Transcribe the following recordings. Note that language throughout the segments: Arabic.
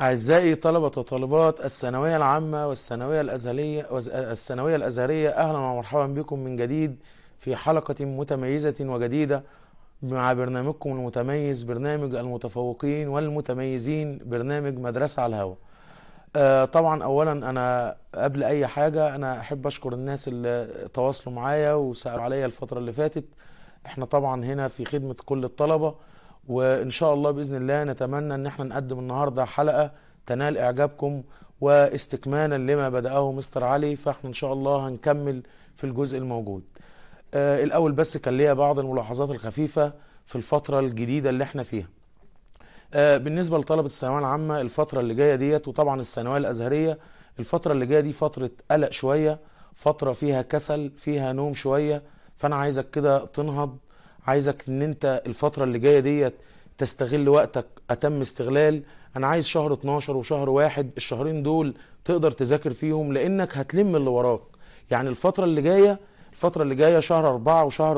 أعزائي طلبة وطالبات الثانوية العامة والثانوية الأزهرية الثانوية الأزهرية أهلا ومرحبا بكم من جديد في حلقة متميزة وجديدة مع برنامجكم المتميز برنامج المتفوقين والمتميزين برنامج مدرسة على الهواء آه، طبعا أولا أنا قبل أي حاجة أنا أحب أشكر الناس اللي تواصلوا معايا وسألوا عليا الفترة اللي فاتت احنا طبعا هنا في خدمة كل الطلبة وإن شاء الله بإذن الله نتمنى أن احنا نقدم النهاردة حلقة تنال إعجابكم واستكمالا لما بدأه مستر علي فاحنا إن شاء الله هنكمل في الجزء الموجود آه الأول بس كان ليا بعض الملاحظات الخفيفة في الفترة الجديدة اللي احنا فيها آه بالنسبة لطلبة الثانوية العامة الفترة اللي جاية ديت وطبعا الثانوية الأزهرية الفترة اللي جاية دي فترة قلق شوية فترة فيها كسل فيها نوم شوية فأنا عايزك كده تنهض عايزك ان انت الفتره اللي جايه ديت تستغل وقتك اتم استغلال انا عايز شهر 12 وشهر واحد الشهرين دول تقدر تذاكر فيهم لانك هتلم اللي وراك يعني الفتره اللي جايه الفترة اللي جاية شهر أربعة وشهر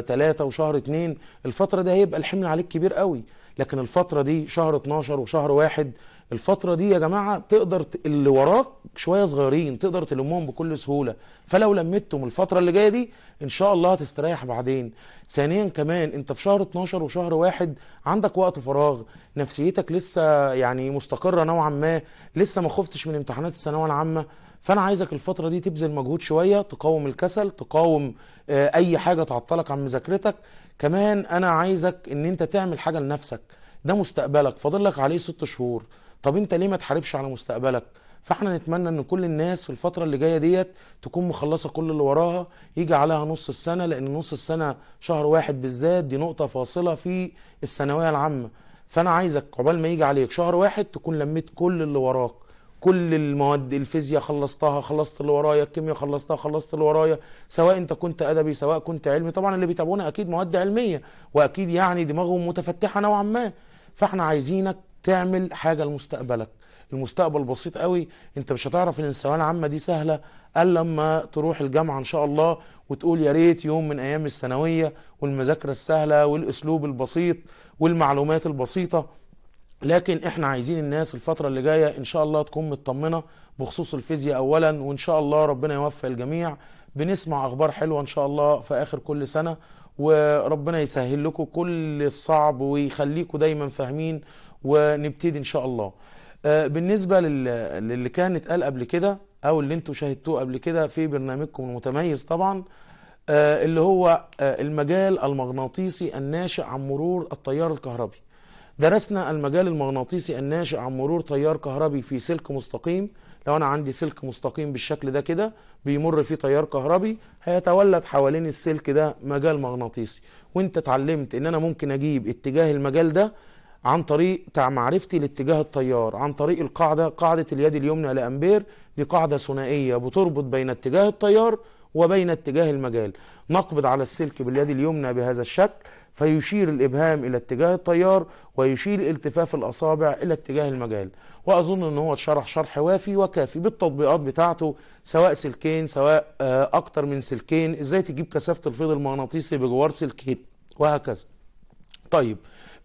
ثلاثة آه، وشهر اتنين الفترة دي هيبقى الحمل عليك كبير قوي لكن الفترة دي شهر 12 وشهر واحد الفترة دي يا جماعة تقدر اللي وراك شوية صغيرين تقدر تلمهم بكل سهولة فلو لمتهم الفترة اللي جاية دي ان شاء الله هتستريح بعدين ثانيا كمان انت في شهر 12 وشهر واحد عندك وقت فراغ نفسيتك لسه يعني مستقرة نوعا ما لسه ما خفتش من امتحانات الثانوية العامة فانا عايزك الفتره دي تبذل مجهود شويه تقاوم الكسل تقاوم آه، اي حاجه تعطلك عن مذاكرتك كمان انا عايزك ان انت تعمل حاجه لنفسك ده مستقبلك فاضل لك عليه ست شهور طب انت ليه ما تحاربش على مستقبلك فاحنا نتمنى ان كل الناس في الفتره اللي جايه ديت تكون مخلصه كل اللي وراها يجي عليها نص السنه لان نص السنه شهر واحد بالذات دي نقطه فاصله في الثانويه العامه فانا عايزك عقبال ما يجي عليك شهر واحد تكون لميت كل اللي وراك كل المواد الفيزياء خلصتها خلصت اللي ورايا الكيمياء خلصتها خلصت اللي ورايا سواء انت كنت ادبي سواء كنت علمي طبعا اللي بيتابعونا اكيد مواد علميه واكيد يعني دماغهم متفتحه نوعا ما فاحنا عايزينك تعمل حاجه لمستقبلك المستقبل بسيط قوي انت مش هتعرف ان الثانويه العامه دي سهله الا لما تروح الجامعه ان شاء الله وتقول يا ريت يوم من ايام الثانويه والمذاكره السهله والاسلوب البسيط والمعلومات البسيطه لكن احنا عايزين الناس الفتره اللي جايه ان شاء الله تكون مطمنه بخصوص الفيزياء اولا وان شاء الله ربنا يوفق الجميع بنسمع اخبار حلوه ان شاء الله في اخر كل سنه وربنا يسهل لكم كل الصعب ويخليكم دايما فاهمين ونبتدي ان شاء الله آه، بالنسبة للي كان اتقال قبل كده او اللي انتوا شاهدتوه قبل كده في برنامجكم المتميز طبعا آه، اللي هو آه، المجال المغناطيسي الناشئ عن مرور التيار الكهربي درسنا المجال المغناطيسي الناشئ عن مرور تيار كهربي في سلك مستقيم لو انا عندي سلك مستقيم بالشكل ده كده بيمر فيه تيار كهربي هيتولد حوالين السلك ده مجال مغناطيسي وانت اتعلمت ان انا ممكن اجيب اتجاه المجال ده عن طريق معرفتي لاتجاه التيار عن طريق القاعدة قاعدة اليد اليمنى لأمبير دي قاعدة ثنائية بتربط بين اتجاه التيار وبين اتجاه المجال نقبض على السلك باليد اليمنى بهذا الشكل فيشير الإبهام إلى اتجاه التيار ويشير التفاف الأصابع إلى اتجاه المجال وأظن أن هو شرح شرح وافي وكافي بالتطبيقات بتاعته سواء سلكين سواء آه، أكتر من سلكين إزاي تجيب كثافة الفيض المغناطيسي بجوار سلكين وهكذا طيب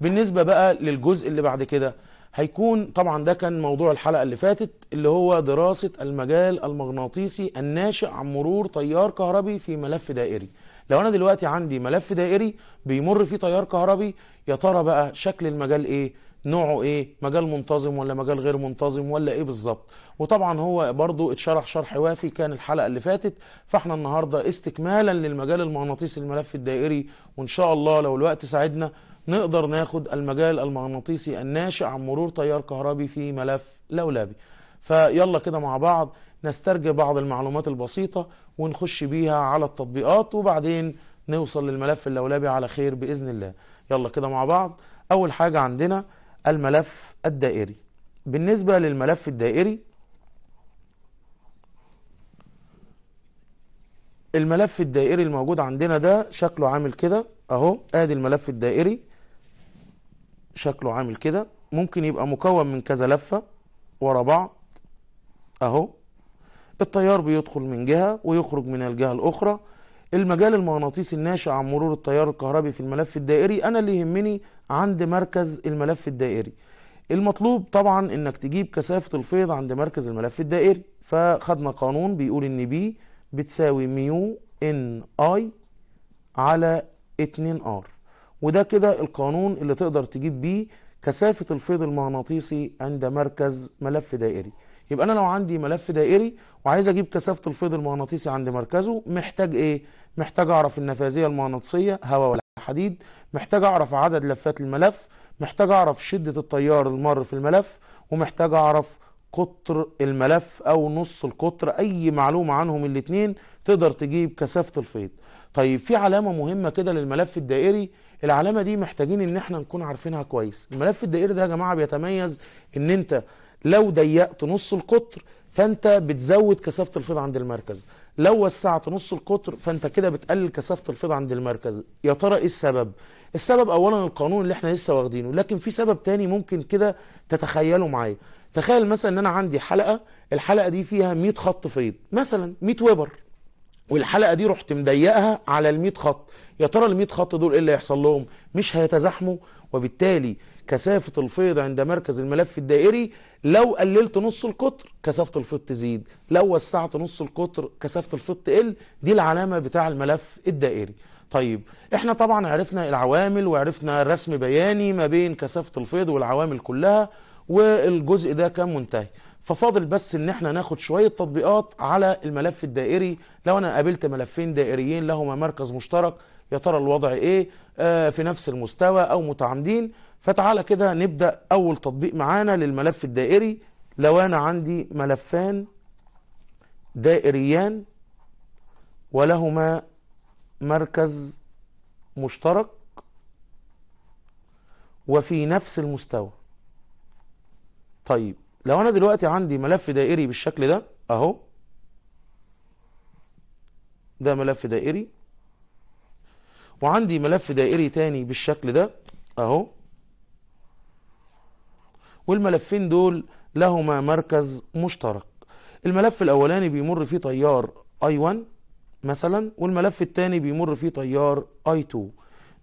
بالنسبة بقى للجزء اللي بعد كده هيكون طبعا ده كان موضوع الحلقة اللي فاتت اللي هو دراسة المجال المغناطيسي الناشئ عن مرور تيار كهربي في ملف دائري لو انا دلوقتي عندي ملف دائري بيمر فيه تيار كهربي يا ترى بقى شكل المجال ايه نوعه ايه مجال منتظم ولا مجال غير منتظم ولا ايه بالظبط وطبعا هو برضو اتشرح شرح وافي كان الحلقة اللي فاتت فاحنا النهاردة استكمالا للمجال المغناطيسي الملف الدائري وان شاء الله لو الوقت ساعدنا نقدر ناخد المجال المغناطيسي الناشئ عن مرور تيار كهربي في ملف لولابي فيلا كده مع بعض نسترجع بعض المعلومات البسيطة ونخش بيها على التطبيقات وبعدين نوصل للملف اللولبي على خير بإذن الله يلا كده مع بعض أول حاجة عندنا الملف الدائري بالنسبة للملف الدائري الملف الدائري الموجود عندنا ده شكله عامل كده اهو ادي الملف الدائري شكله عامل كده ممكن يبقى مكون من كذا لفة ورا بعض اهو التيار بيدخل من جهة ويخرج من الجهة الأخرى المجال المغناطيسي الناشئ عن مرور التيار الكهربي في الملف الدائري أنا اللي يهمني عند مركز الملف الدائري المطلوب طبعا انك تجيب كثافة الفيض عند مركز الملف الدائري فخدنا قانون بيقول ان بي بتساوي ميو ان اي على 2 ار وده كده القانون اللي تقدر تجيب بيه كثافة الفيض المغناطيسي عند مركز ملف دائري يبقى انا لو عندي ملف دائري وعايز اجيب كثافه الفيض المغناطيسي عند مركزه محتاج ايه محتاج اعرف النفاذيه المغناطيسيه هواء ولا حديد محتاج اعرف عدد لفات الملف محتاج اعرف شده التيار المر في الملف ومحتاج اعرف قطر الملف او نص القطر اي معلومه عنهم الاثنين تقدر تجيب كثافه الفيض طيب في علامه مهمه كده للملف الدائري العلامه دي محتاجين ان احنا نكون عارفينها كويس الملف الدائري ده يا جماعه بيتميز ان انت لو ضيقت نص القطر فانت بتزود كثافه الفيض عند المركز لو وسعت نص القطر فانت كده بتقلل كثافه الفيض عند المركز يا ترى ايه السبب السبب اولا القانون اللي احنا لسه واخدينه لكن في سبب تاني ممكن كده تتخيله معايا تخيل مثلا ان انا عندي حلقه الحلقه دي فيها 100 خط فيض مثلا 100 ويبر والحلقه دي رحت مضيقها على ال 100 خط يا ترى ال 100 خط دول ايه اللي هيحصل لهم مش هيتزاحموا وبالتالي كثافه الفيض عند مركز الملف الدائري لو قللت نص القطر كثافه الفيض تزيد لو وسعت نص القطر كثافه الفيض تقل دي العلامه بتاع الملف الدائري طيب احنا طبعا عرفنا العوامل وعرفنا رسم بياني ما بين كثافه الفيض والعوامل كلها والجزء ده كان منتهي ففاضل بس ان احنا ناخد شويه تطبيقات على الملف الدائري لو انا قابلت ملفين دائريين لهما مركز مشترك يا ترى الوضع ايه آه في نفس المستوى او متعامدين فتعالى كده نبدا اول تطبيق معانا للملف الدائري لو انا عندي ملفان دائريان ولهما مركز مشترك وفي نفس المستوى طيب لو انا دلوقتي عندي ملف دائري بالشكل ده اهو ده ملف دائري وعندي ملف دائري تاني بالشكل ده اهو والملفين دول لهما مركز مشترك الملف الاولاني بيمر فيه تيار اي 1 مثلا والملف الثاني بيمر فيه تيار اي 2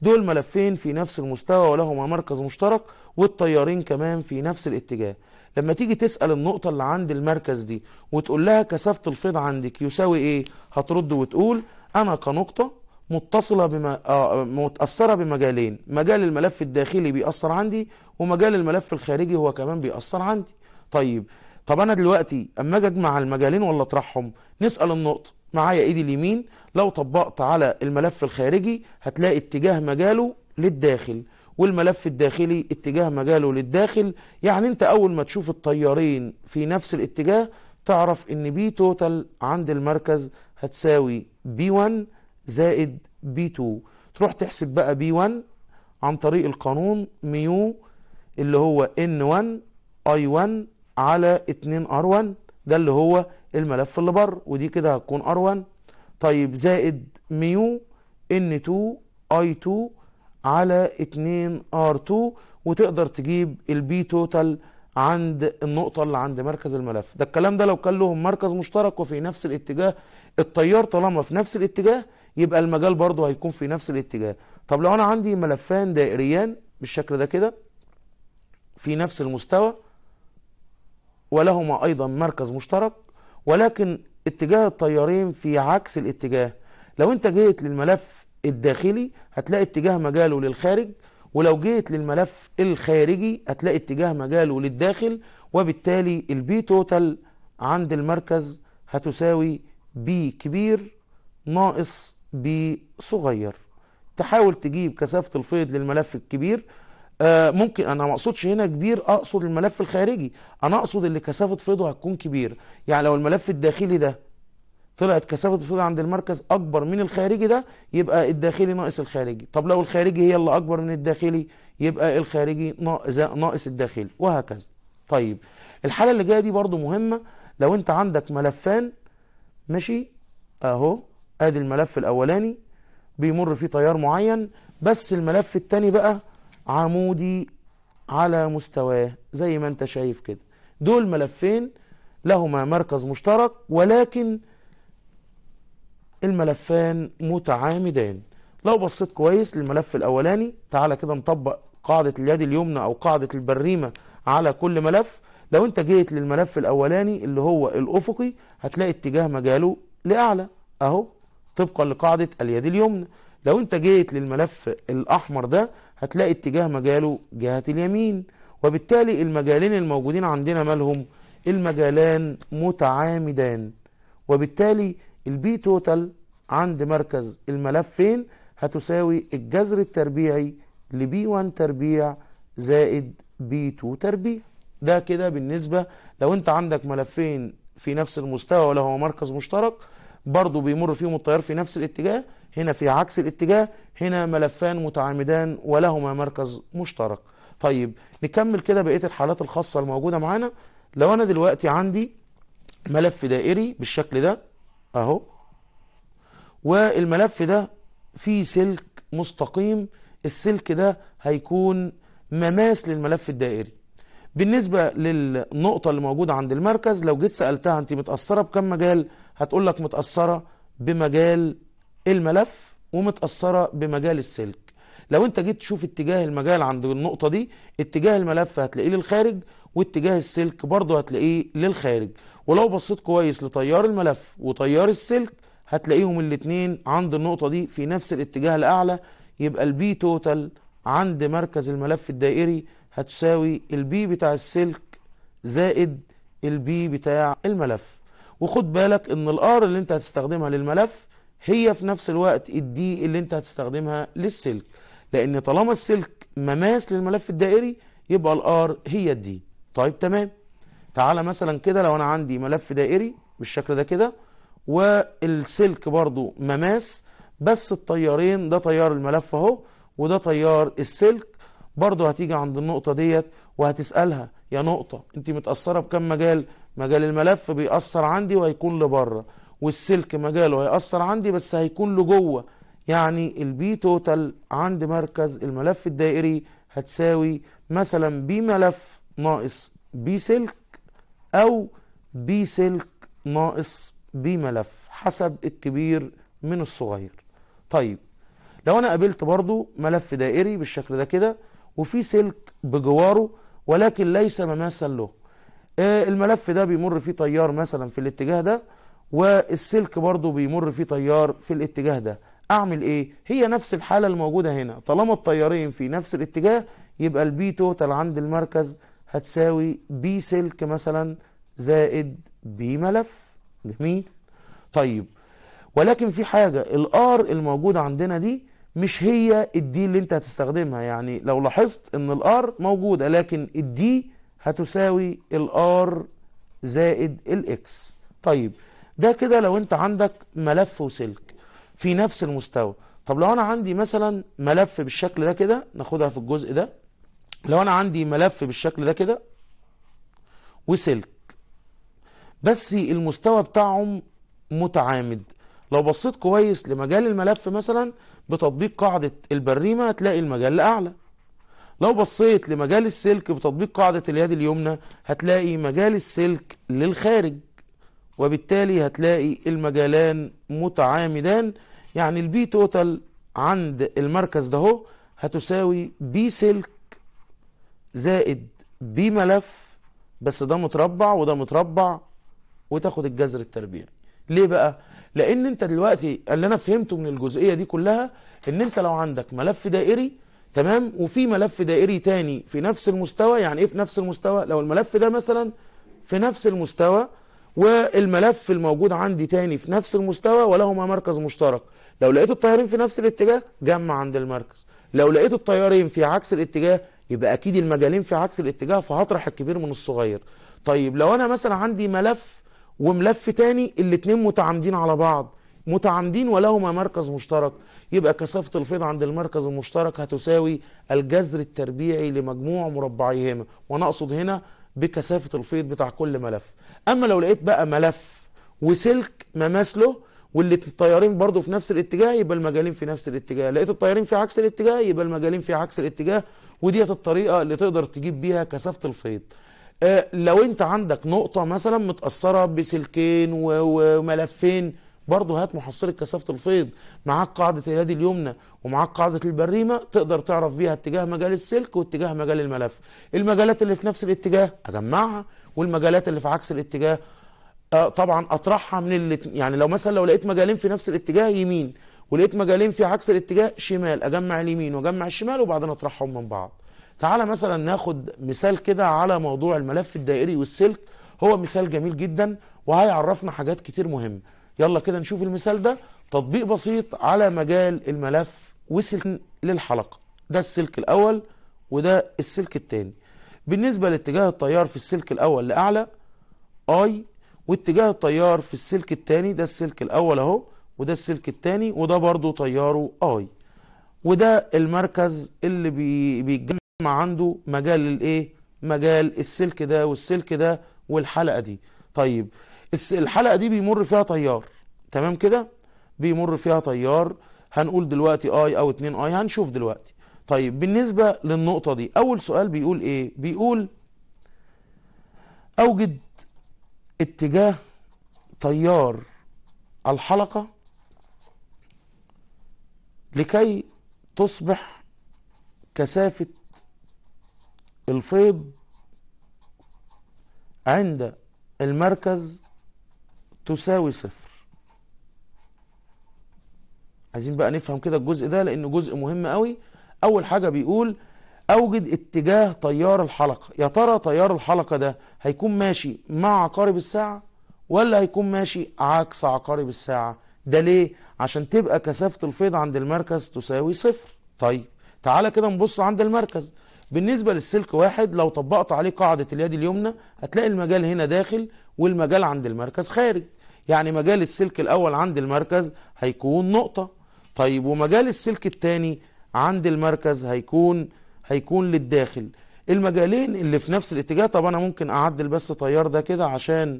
دول ملفين في نفس المستوى ولهما مركز مشترك والتيارين كمان في نفس الاتجاه لما تيجي تسأل النقطة اللي عند المركز دي وتقول لها كثافة الفيض عندك يساوي ايه هترد وتقول انا كنقطة متصلة بما آه متأثرة بمجالين مجال الملف الداخلي بيأثر عندي ومجال الملف الخارجي هو كمان بيأثر عندي طيب طب انا دلوقتي اما اجي اجمع المجالين ولا اطرحهم نسأل النقطة معايا ايدي اليمين لو طبقت على الملف الخارجي هتلاقي اتجاه مجاله للداخل والملف الداخلي اتجاه مجاله للداخل يعني انت اول ما تشوف الطيارين في نفس الاتجاه تعرف ان بي توتال عند المركز هتساوي بي 1 زائد بي 2 تروح تحسب بقى بي 1 عن طريق القانون ميو اللي هو ان 1 اي 1 على 2 ار 1 ده اللي هو الملف اللي بره ودي كده هتكون ار 1 طيب زائد ميو ان 2 اي 2 على 2R2 وتقدر تجيب البي توتال عند النقطة اللي عند مركز الملف ده الكلام ده لو كان لهم مركز مشترك وفي نفس الاتجاه التيار طالما في نفس الاتجاه يبقى المجال برضه هيكون في نفس الاتجاه طب لو انا عندي ملفان دائريان بالشكل ده كده في نفس المستوى ولهما ايضا مركز مشترك ولكن اتجاه التيارين في عكس الاتجاه لو انت جيت للملف الداخلي هتلاقي اتجاه مجاله للخارج ولو جيت للملف الخارجي هتلاقي اتجاه مجاله للداخل وبالتالي البي توتال عند المركز هتساوي بي كبير ناقص بي صغير تحاول تجيب كثافة الفيض للملف الكبير آه ممكن انا ما اقصدش هنا كبير اقصد الملف الخارجي انا اقصد اللي كثافة فيضه هتكون كبير يعني لو الملف الداخلي ده طلعت كثافه الفيض عند المركز اكبر من الخارجي ده يبقى الداخلي ناقص الخارجي طب لو الخارجي هي اللي اكبر من الداخلي يبقى الخارجي ناقص الداخلي وهكذا طيب الحاله اللي جايه دي برضو مهمه لو انت عندك ملفان ماشي اهو ادي الملف الاولاني بيمر فيه تيار معين بس الملف الثاني بقى عمودي على مستواه زي ما انت شايف كده دول ملفين لهما مركز مشترك ولكن الملفان متعامدان لو بصيت كويس للملف الأولاني تعالى كده نطبق قاعدة اليد اليمنى أو قاعدة البريمة على كل ملف لو أنت جيت للملف الأولاني اللي هو الأفقي هتلاقي اتجاه مجاله لأعلى أهو طبقا لقاعدة اليد اليمنى لو أنت جيت للملف الأحمر ده هتلاقي اتجاه مجاله جهة اليمين وبالتالي المجالين الموجودين عندنا مالهم المجالان متعامدان وبالتالي البي توتال عند مركز الملفين هتساوي الجذر التربيعي لبي 1 تربيع زائد بي 2 تربيع ده كده بالنسبة لو انت عندك ملفين في نفس المستوى ولهما مركز مشترك برضه بيمر فيهم التيار في نفس الاتجاه هنا في عكس الاتجاه هنا ملفان متعامدان ولهما مركز مشترك طيب نكمل كده بقية الحالات الخاصة الموجودة معانا لو انا دلوقتي عندي ملف دائري بالشكل ده اهو والملف ده فيه سلك مستقيم السلك ده هيكون مماس للملف الدائري بالنسبة للنقطة اللي موجودة عند المركز لو جيت سألتها انت متأثرة بكم مجال هتقول لك متأثرة بمجال الملف ومتأثرة بمجال السلك لو انت جيت تشوف اتجاه المجال عند النقطة دي اتجاه الملف هتلاقيه للخارج واتجاه السلك برضه هتلاقيه للخارج ولو بصيت كويس لتيار الملف وتيار السلك هتلاقيهم الاثنين عند النقطة دي في نفس الاتجاه الأعلى يبقى البي توتال عند مركز الملف الدائري هتساوي البي بتاع السلك زائد البي بتاع الملف وخد بالك ان الار اللي انت هتستخدمها للملف هي في نفس الوقت الدي اللي انت هتستخدمها للسلك لان طالما السلك مماس للملف الدائري يبقى الار هي الدي طيب تمام تعالى مثلا كده لو انا عندي ملف دائري بالشكل ده كده والسلك برضو مماس بس الطيارين ده طيار الملف اهو وده طيار السلك برضو هتيجي عند النقطة ديت وهتسألها يا نقطة انت متأثرة بكم مجال مجال الملف بيأثر عندي وهيكون لبره والسلك مجاله هيأثر عندي بس هيكون لجوه يعني البي توتال عند مركز الملف الدائري هتساوي مثلا بي ملف ناقص بي سلك أو بي سلك ناقص بي ملف حسب الكبير من الصغير طيب لو أنا قابلت برضو ملف دائري بالشكل ده كده وفي سلك بجواره ولكن ليس مماثل له آه، الملف ده بيمر فيه تيار مثلا في الاتجاه ده والسلك برضو بيمر فيه تيار في الاتجاه ده اعمل ايه هي نفس الحالة الموجودة هنا طالما التيارين في نفس الاتجاه يبقى البي توتال عند المركز هتساوي بي سلك مثلا زائد بي ملف جميل طيب ولكن في حاجة الار الموجودة عندنا دي مش هي الدي اللي انت هتستخدمها يعني لو لاحظت ان الار موجودة لكن الدي هتساوي الار زائد الاكس طيب ده كده لو انت عندك ملف وسلك في نفس المستوى طب لو انا عندي مثلا ملف بالشكل ده كده ناخدها في الجزء ده لو انا عندي ملف بالشكل ده كده وسلك بس المستوى بتاعهم متعامد لو بصيت كويس لمجال الملف مثلا بتطبيق قاعدة البريمة هتلاقي المجال الأعلى لو بصيت لمجال السلك بتطبيق قاعدة اليد اليمنى هتلاقي مجال السلك للخارج وبالتالي هتلاقي المجالان متعامدان يعني البي توتال عند المركز ده هتساوي بي سلك زائد بي ملف بس ده متربع وده متربع وتاخد الجذر التربيعي ليه بقى لان انت دلوقتي اللي انا فهمته من الجزئيه دي كلها ان انت لو عندك ملف دائري تمام وفي ملف دائري تاني في نفس المستوى يعني ايه في نفس المستوى لو الملف ده مثلا في نفس المستوى والملف الموجود عندي تاني في نفس المستوى ولهما مركز مشترك لو لقيت الطيارين في نفس الاتجاه جمع عند المركز لو لقيت الطيارين في عكس الاتجاه يبقى اكيد المجالين في عكس الاتجاه فهطرح الكبير من الصغير طيب لو انا مثلا عندي ملف وملف تاني الاتنين متعامدين على بعض متعامدين ولهما مركز مشترك يبقى كثافة الفيض عند المركز المشترك هتساوي الجذر التربيعي لمجموع مربعيهما وانا اقصد هنا بكثافة الفيض بتاع كل ملف اما لو لقيت بقى ملف وسلك مماثله واللي الطيارين برضو في نفس الاتجاه يبقى المجالين في نفس الاتجاه لقيت الطيارين في عكس الاتجاه يبقى المجالين في عكس الاتجاه وديت الطريقه اللي تقدر تجيب بيها كثافه الفيض آه لو انت عندك نقطه مثلا متاثره بسلكين وملفين برضه هات محصله كثافه الفيض معاك قاعده اليد اليمنى ومعاك قاعده البريمه تقدر تعرف بيها اتجاه مجال السلك واتجاه مجال الملف المجالات اللي في نفس الاتجاه اجمعها والمجالات اللي في عكس الاتجاه آه، طبعا اطرحها من الاتنين. يعني لو مثلا لو لقيت مجالين في نفس الاتجاه يمين ولقيت مجالين في عكس الاتجاه شمال اجمع اليمين واجمع الشمال وبعدين اطرحهم من بعض تعالى مثلا ناخد مثال كده على موضوع الملف الدائري والسلك هو مثال جميل جدا وهيعرفنا حاجات كتير مهمه يلا كده نشوف المثال ده تطبيق بسيط على مجال الملف وسلك للحلقه ده السلك الاول وده السلك الثاني بالنسبه لاتجاه التيار في السلك الاول لاعلى اي واتجاه التيار في السلك الثاني ده السلك الاول اهو وده السلك الثاني وده برضو تياره اي وده المركز اللي بي بيتجمع عنده مجال الايه مجال السلك ده والسلك ده والحلقه دي طيب الحلقه دي بيمر فيها تيار تمام كده بيمر فيها تيار هنقول دلوقتي اي او 2 اي هنشوف دلوقتي طيب بالنسبه للنقطه دي اول سؤال بيقول ايه بيقول اوجد اتجاه تيار الحلقة لكي تصبح كثافة الفيض عند المركز تساوي صفر عايزين بقى نفهم كده الجزء ده لأنه جزء مهم قوي أول حاجة بيقول اوجد اتجاه تيار الحلقة يا ترى تيار الحلقة ده هيكون ماشي مع عقارب الساعة ولا هيكون ماشي عكس عقارب الساعة ده ليه عشان تبقى كثافة الفيض عند المركز تساوي صفر طيب تعالى كده نبص عند المركز بالنسبة للسلك واحد لو طبقت عليه قاعدة اليد اليمنى هتلاقي المجال هنا داخل والمجال عند المركز خارج يعني مجال السلك الأول عند المركز هيكون نقطة طيب ومجال السلك الثاني عند المركز هيكون هيكون للداخل المجالين اللي في نفس الاتجاه طب انا ممكن اعدل بس طيار ده كده عشان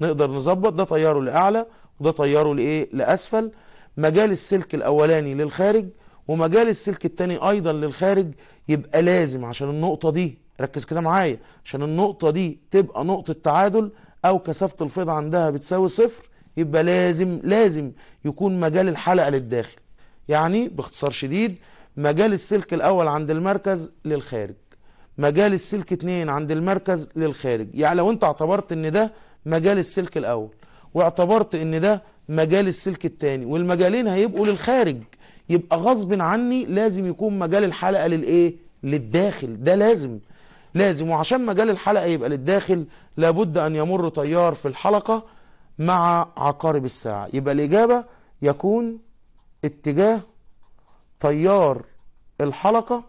نقدر نظبط ده طياره لاعلى وده طياره لايه لاسفل مجال السلك الاولاني للخارج ومجال السلك الثاني ايضا للخارج يبقى لازم عشان النقطه دي ركز كده معايا عشان النقطه دي تبقى نقطه تعادل او كثافه الفيض عندها بتساوي صفر يبقى لازم لازم يكون مجال الحلقه للداخل يعني باختصار شديد مجال السلك الأول عند المركز للخارج مجال السلك اتنين عند المركز للخارج يعني لو انت اعتبرت ان ده مجال السلك الأول واعتبرت ان ده مجال السلك التاني والمجالين هيبقوا للخارج يبقى غصب عني لازم يكون مجال الحلقة للإيه؟ للداخل ده لازم لازم وعشان مجال الحلقة يبقى للداخل لابد أن يمر تيار في الحلقة مع عقارب الساعة يبقى الإجابة يكون اتجاه تيار الحلقة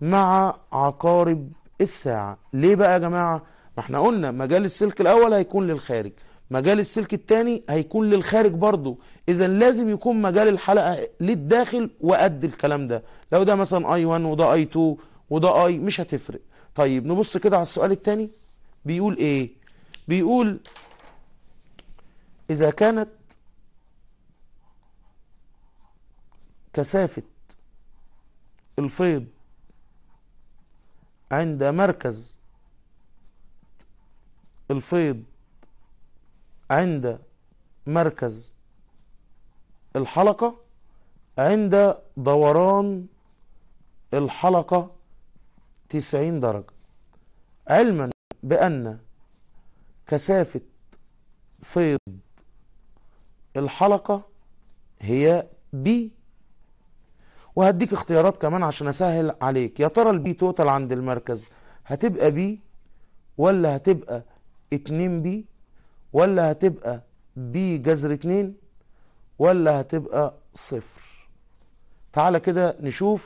مع عقارب الساعة ليه بقى يا جماعة ما احنا قلنا مجال السلك الاول هيكون للخارج مجال السلك الثاني هيكون للخارج برضه اذا لازم يكون مجال الحلقه للداخل وقد الكلام ده لو ده مثلا اي 1 وده اي 2 وده اي مش هتفرق طيب نبص كده على السؤال الثاني بيقول ايه بيقول اذا كانت كثافة الفيض عند مركز الفيض عند مركز الحلقة عند دوران الحلقة تسعين درجة علما بأن كثافة فيض الحلقة هي بي وهديك اختيارات كمان عشان اسهل عليك يا ترى البي توتال عند المركز هتبقى بي ولا هتبقى 2 بي ولا هتبقى بي جذر 2 ولا هتبقى صفر تعالى كده نشوف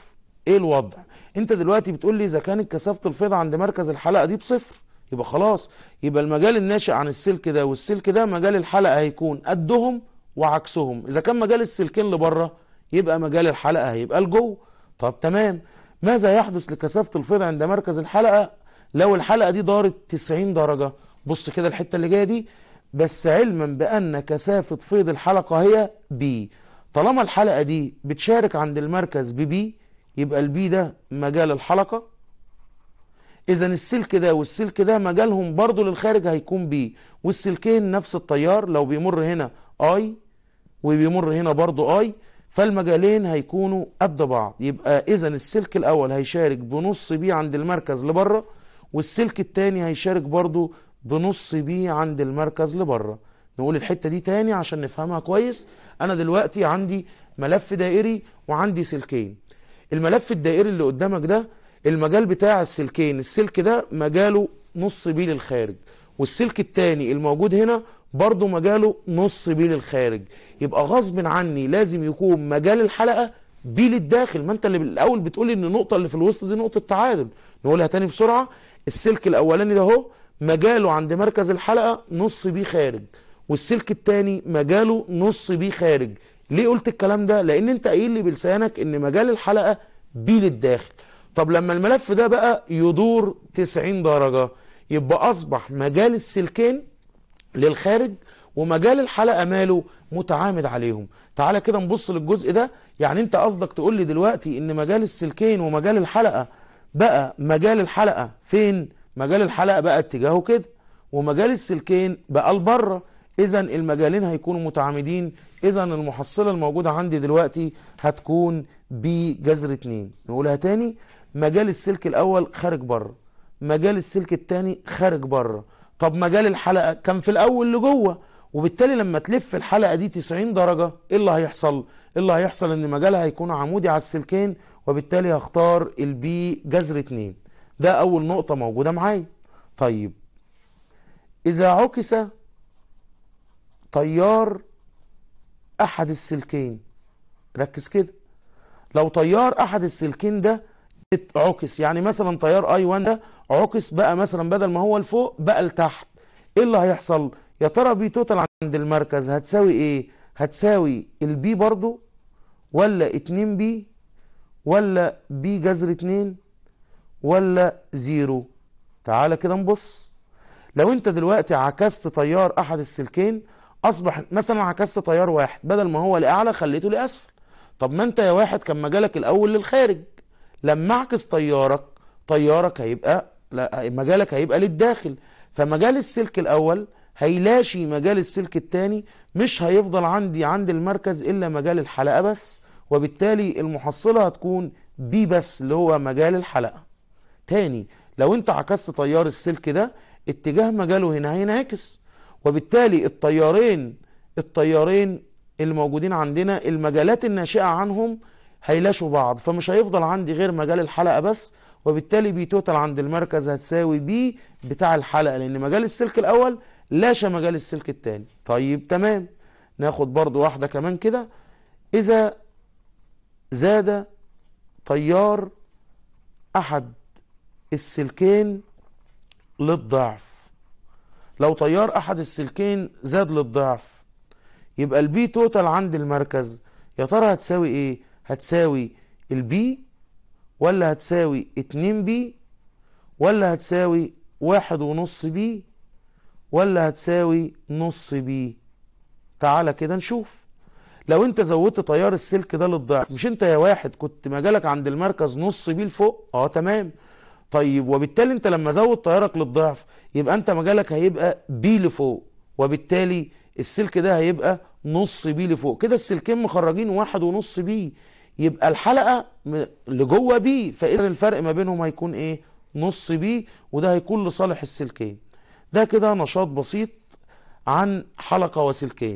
ايه الوضع انت دلوقتي بتقول لي اذا كانت كثافه الفيض عند مركز الحلقه دي بصفر يبقى خلاص يبقى المجال الناشئ عن السلك ده والسلك ده مجال الحلقه هيكون قدهم وعكسهم اذا كان مجال السلكين لبره يبقى مجال الحلقة هيبقى لجوه طب تمام ماذا يحدث لكثافة الفيض عند مركز الحلقة لو الحلقة دي دارت 90 درجة بص كده الحتة اللي جاية دي بس علما بأن كثافة فيض الحلقة هي بي طالما الحلقة دي بتشارك عند المركز ببي يبقى البي ده مجال الحلقة إذا السلك ده والسلك ده مجالهم برضو للخارج هيكون بي والسلكين نفس التيار لو بيمر هنا آي وبيمر هنا برضو آي فالمجالين هيكونوا قد بعض يبقى اذا السلك الاول هيشارك بنص بي عند المركز لبره والسلك الثاني هيشارك برضو بنص بي عند المركز لبره نقول الحته دي تاني عشان نفهمها كويس انا دلوقتي عندي ملف دائري وعندي سلكين الملف الدائري اللي قدامك ده المجال بتاع السلكين السلك ده مجاله نص بي للخارج والسلك الثاني الموجود هنا برضه مجاله نص بيه للخارج يبقى غصب عني لازم يكون مجال الحلقة بيه للداخل ما انت اللي الاول بتقولي ان النقطة اللي في الوسط دي نقطة تعادل نقولها تاني بسرعة السلك الاولاني ده اهو مجاله عند مركز الحلقة نص بيه خارج والسلك التاني مجاله نص بيه خارج ليه قلت الكلام ده لان انت قايل لي بلسانك ان مجال الحلقة بيه للداخل طب لما الملف ده بقى يدور 90 درجة يبقى اصبح مجال السلكين للخارج ومجال الحلقة ماله متعامد عليهم تعالى كده نبص للجزء ده يعني انت قصدك تقول لي دلوقتي ان مجال السلكين ومجال الحلقة بقى مجال الحلقة فين مجال الحلقة بقى اتجاهه كده ومجال السلكين بقى البره اذا المجالين هيكونوا متعامدين اذا المحصلة الموجودة عندي دلوقتي هتكون بجذر اتنين نقولها تاني مجال السلك الاول خارج بره مجال السلك التاني خارج بره طب مجال الحلقة كان في الأول لجوه وبالتالي لما تلف الحلقة دي 90 درجة إيه اللي هيحصل؟ إيه اللي هيحصل إن مجالها هيكون عمودي على السلكين وبالتالي هختار البي جذر 2 ده أول نقطة موجودة معايا طيب إذا عكس تيار أحد السلكين ركز كده لو تيار أحد السلكين ده عكس يعني مثلا تيار اي 1 ده عكس بقى مثلا بدل ما هو لفوق بقى لتحت ايه اللي هيحصل يا ترى بي توتال عند المركز هتساوي ايه هتساوي البي برضو ولا 2 بي ولا بي جذر 2 ولا زيرو تعالى كده نبص لو انت دلوقتي عكست تيار احد السلكين اصبح مثلا عكست تيار واحد بدل ما هو لاعلى خليته لاسفل طب ما انت يا واحد كان مجالك الاول للخارج لما اعكس تيارك تيارك هيبقى لا مجالك هيبقى للداخل فمجال السلك الأول هيلاشي مجال السلك الثاني مش هيفضل عندي عند المركز إلا مجال الحلقة بس وبالتالي المحصلة هتكون دي بس اللي هو مجال الحلقة تاني لو انت عكست تيار السلك ده اتجاه مجاله هنا هينعكس وبالتالي التيارين التيارين الموجودين عندنا المجالات الناشئة عنهم هيلاشوا بعض فمش هيفضل عندي غير مجال الحلقة بس وبالتالي بي توتال عند المركز هتساوي بي بتاع الحلقة لأن مجال السلك الأول لاشى مجال السلك الثاني طيب تمام ناخد برضو واحدة كمان كده إذا زاد تيار أحد السلكين للضعف لو تيار أحد السلكين زاد للضعف يبقى البي توتال عند المركز يا ترى هتساوي إيه؟ هتساوي البي ولا هتساوي 2 بي ولا هتساوي واحد ونص بي ولا هتساوي نص بي تعالى كده نشوف لو انت زودت تيار السلك ده للضعف مش انت يا واحد كنت مجالك عند المركز نص بي لفوق اه تمام طيب وبالتالي انت لما زود تيارك للضعف يبقى انت مجالك هيبقى بي لفوق وبالتالي السلك ده هيبقى نص بي لفوق كده السلكين مخرجين واحد ونص بي يبقى الحلقة اللي جوه بي فإذا الفرق ما بينهم هيكون إيه نص بي وده هيكون لصالح السلكين ده كده نشاط بسيط عن حلقة وسلكين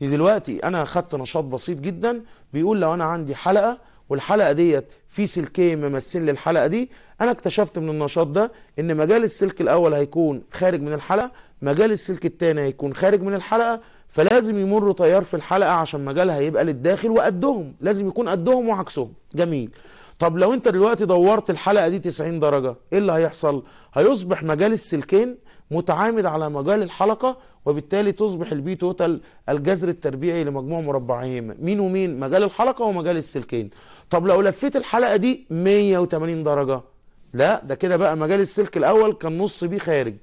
دلوقتي أنا أخدت نشاط بسيط جدا بيقول لو أنا عندي حلقة والحلقة ديت في سلكين ممثل للحلقة دي أنا اكتشفت من النشاط ده إن مجال السلك الأول هيكون خارج من الحلقة مجال السلك الثاني هيكون خارج من الحلقة فلازم يمر طيار في الحلقة عشان مجالها يبقى للداخل وقدهم لازم يكون قدهم وعكسهم جميل طب لو انت دلوقتي دورت الحلقة دي 90 درجة ايه اللي هيحصل هيصبح مجال السلكين متعامد على مجال الحلقة وبالتالي تصبح البي توتال الجذر التربيعي لمجموع مربعيهما مين ومين مجال الحلقة ومجال السلكين طب لو لفيت الحلقة دي 180 درجة لا ده كده بقى مجال السلك الاول كان نص بيه خارج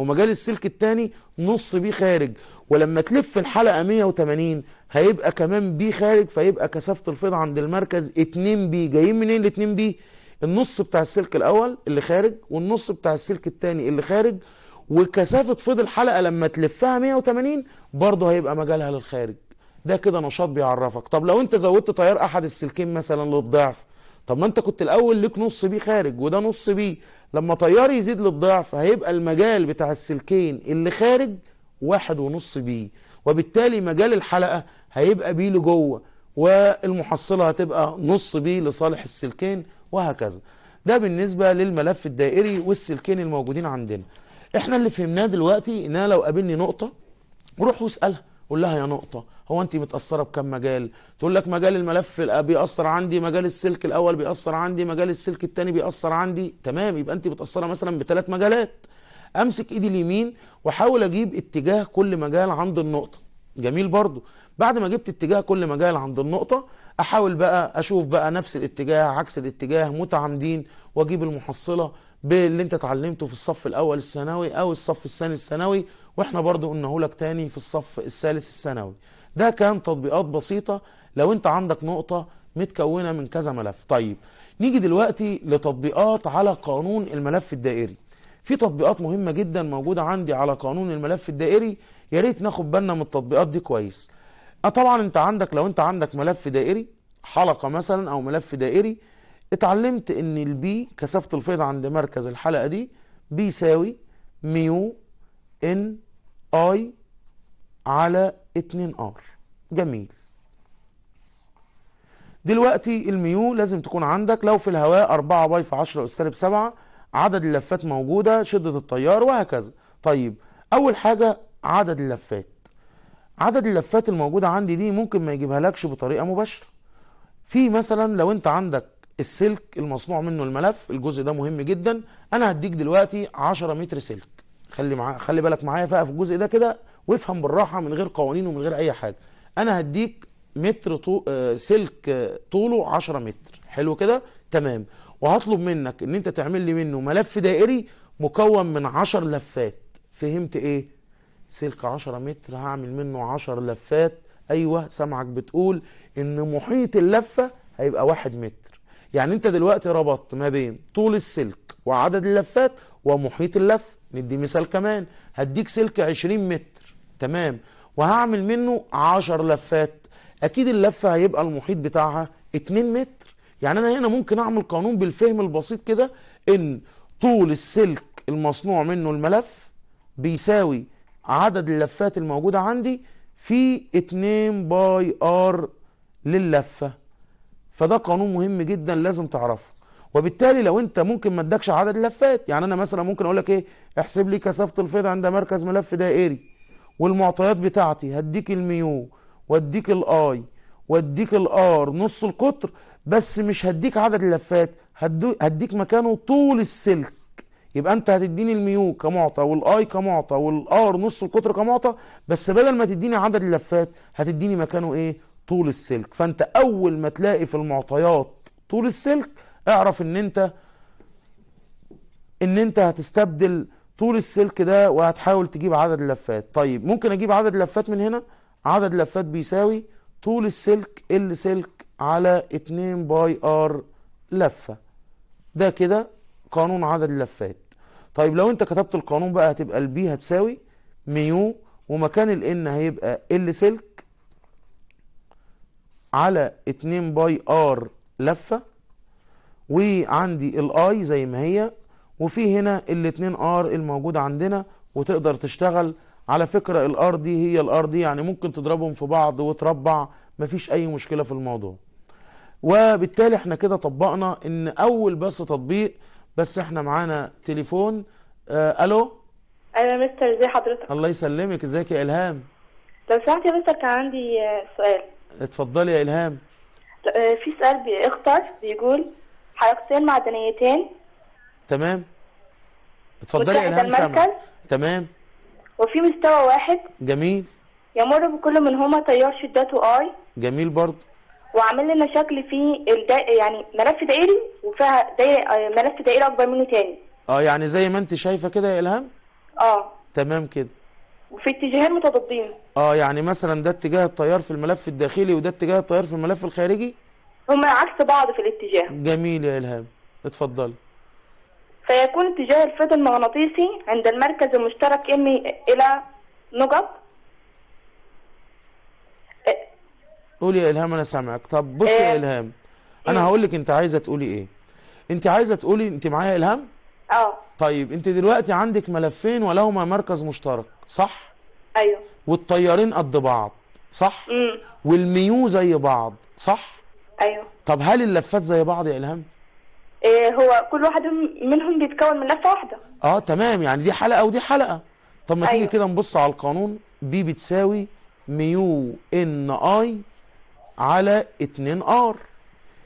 ومجال السلك الثاني نص بيه خارج ولما تلف الحلقة 180 هيبقى كمان بي خارج فيبقى كثافة الفيض عند المركز 2 بي جايين منين ال 2 بي النص بتاع السلك الاول اللي خارج والنص بتاع السلك الثاني اللي خارج وكثافة فيض الحلقة لما تلفها 180 برضه هيبقى مجالها للخارج ده كده نشاط بيعرفك طب لو انت زودت تيار احد السلكين مثلا للضعف طب ما انت كنت الاول ليك نص بي خارج وده نص بي لما طيار يزيد للضعف هيبقى المجال بتاع السلكين اللي خارج واحد ونص بي وبالتالي مجال الحلقة هيبقى بي لجوه والمحصلة هتبقى نص بي لصالح السلكين وهكذا ده بالنسبة للملف الدائري والسلكين الموجودين عندنا احنا اللي فهمناه دلوقتي ان انا لو قابلني نقطة روح واسألها قول لها يا نقطة هو انت متاثره بكم مجال تقول لك مجال الملف بيأثر عندي مجال السلك الاول بيأثر عندي مجال السلك الثاني بيأثر عندي تمام يبقى انت متاثره مثلا بثلاث مجالات امسك ايدي اليمين واحاول اجيب اتجاه كل مجال عند النقطه جميل برضو بعد ما جبت اتجاه كل مجال عند النقطه احاول بقى اشوف بقى نفس الاتجاه عكس الاتجاه متعمدين واجيب المحصله باللي انت اتعلمته في الصف الاول الثانوي او الصف الثاني الثانوي واحنا برضو قلناه لك تاني في الصف الثالث الثانوي ده كان تطبيقات بسيطة لو انت عندك نقطة متكونة من كذا ملف طيب نيجي دلوقتي لتطبيقات على قانون الملف الدائري في تطبيقات مهمة جدا موجودة عندي على قانون الملف الدائري يا ريت ناخد بالنا من التطبيقات دي كويس آه، طبعا انت عندك لو انت عندك ملف دائري حلقة مثلا او ملف دائري اتعلمت ان البي كثافة الفيض عند مركز الحلقة دي بيساوي ميو ان اي على 2R جميل دلوقتي الميو لازم تكون عندك لو في الهواء 4 باي في 10 اس سالب 7 عدد اللفات موجوده شده التيار وهكذا طيب اول حاجه عدد اللفات عدد اللفات الموجوده عندي دي ممكن ما يجيبها لكش بطريقه مباشره في مثلا لو انت عندك السلك المصنوع منه الملف الجزء ده مهم جدا انا هديك دلوقتي 10 متر سلك خلي مع... خلي بالك معايا بقى في الجزء ده كده وافهم بالراحه من غير قوانين ومن غير اي حاجه انا هديك متر طو... آه، سلك آه، طوله 10 متر حلو كده تمام وهطلب منك ان انت تعمل لي منه ملف دائري مكون من 10 لفات فهمت ايه سلك 10 متر هعمل منه 10 لفات ايوه سمعك بتقول ان محيط اللفه هيبقى 1 متر يعني انت دلوقتي ربطت ما بين طول السلك وعدد اللفات ومحيط اللفه ندي مثال كمان هديك سلك 20 متر تمام وهعمل منه 10 لفات اكيد اللفه هيبقى المحيط بتاعها 2 متر يعني انا هنا ممكن اعمل قانون بالفهم البسيط كده ان طول السلك المصنوع منه الملف بيساوي عدد اللفات الموجوده عندي في 2 باي ار للفة فده قانون مهم جدا لازم تعرفه وبالتالي لو انت ممكن ما ادكش عدد اللفات يعني انا مثلا ممكن اقول لك ايه احسب لي كثافه الفيض عند مركز ملف دائري والمعطيات بتاعتي هديك الميو واديك الاي واديك الار نص القطر بس مش هديك عدد اللفات هديك مكانه طول السلك يبقى انت هتديني الميو كمعطى والاي كمعطى والار نص القطر كمعطى بس بدل ما تديني عدد اللفات هتديني مكانه ايه طول السلك فانت اول ما تلاقي في المعطيات طول السلك اعرف ان انت ان انت هتستبدل طول السلك ده وهتحاول تجيب عدد اللفات طيب ممكن اجيب عدد لفات من هنا عدد لفات بيساوي طول السلك ال سلك على 2 باي ار لفة ده كده قانون عدد اللفات طيب لو انت كتبت القانون بقى هتبقى البي هتساوي ميو ومكان الان هيبقى ال سلك على 2 باي ار لفة وعندي الاي زي ما هي وفي هنا الاثنين ار الموجود عندنا وتقدر تشتغل على فكرة الار دي هي الار دي يعني ممكن تضربهم في بعض وتربع مفيش اي مشكلة في الموضوع وبالتالي احنا كده طبقنا ان اول بس تطبيق بس احنا معانا تليفون آه الو انا مستر ازي حضرتك الله يسلمك ازيك يا الهام لو سمحت يا مستر كان عندي آه، سؤال اتفضلي يا الهام آه، في سؤال بيختار بيقول حركتين معدنيتين تمام اتفضلي يا الهام سامع تمام وفي مستوى واحد جميل يمر بكل منهما تيار شدته اي جميل برضه وعامل لنا شكل فيه الدا... يعني ملف دائري وفيها داير... آه، ملف دائري اكبر منه تاني اه يعني زي ما انت شايفه كده يا الهام اه تمام كده وفي اتجاهين متضادين اه يعني مثلا ده اتجاه التيار في الملف الداخلي وده اتجاه التيار في الملف الخارجي هما عكس بعض في الاتجاه جميل يا الهام اتفضلي فيكون اتجاه الفيض المغناطيسي عند المركز المشترك M إلى نقط إيه. قولي يا إلهام أنا سامعك طب بصي يا إيه. إلهام إيه. أنا هقول لك أنت عايزة تقولي إيه أنت عايزة تقولي أنت معايا يا إلهام؟ أه طيب أنت دلوقتي عندك ملفين ولهما مركز مشترك صح؟ أيوه والطيارين قد بعض صح؟ امم والميو زي بعض صح؟ أيوه طب هل اللفات زي بعض يا إلهام؟ إيه، هو كل واحد منهم بيتكون من لفه واحده اه تمام يعني دي حلقه ودي حلقه طب ما أيوة. تيجي كده نبص على القانون بي بتساوي ميو ان اي على 2 ار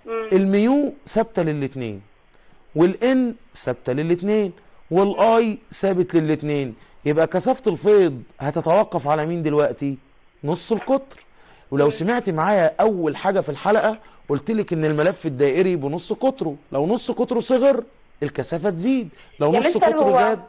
الميو ثابته للاثنين والان ثابته للاثنين والاي ثابت للاثنين يبقى كثافه الفيض هتتوقف على مين دلوقتي نص القطر ولو سمعت معايا اول حاجه في الحلقه قلت لك ان الملف الدائري بنص قطره لو نص قطره صغر الكثافه تزيد لو نص قطره زاد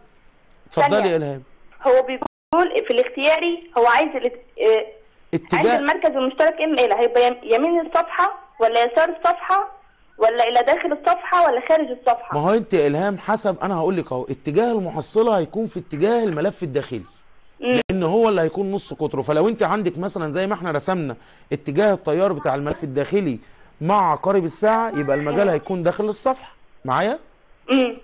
اتفضلي يا الهام هو بيقول في الاختياري هو عايز الات... اه... اتجاه عايز المركز المشترك ام ايه هيبقى يمين الصفحه ولا يسار الصفحه ولا الى داخل الصفحه ولا خارج الصفحه ما هو انت يا الهام حسب انا هقول لك اهو اتجاه المحصله هيكون في اتجاه الملف الداخلي لان هو اللي هيكون نص قطره فلو انت عندك مثلا زي ما احنا رسمنا اتجاه التيار بتاع الملف الداخلي مع عقارب الساعه يبقى المجال هيكون داخل الصفحه معايا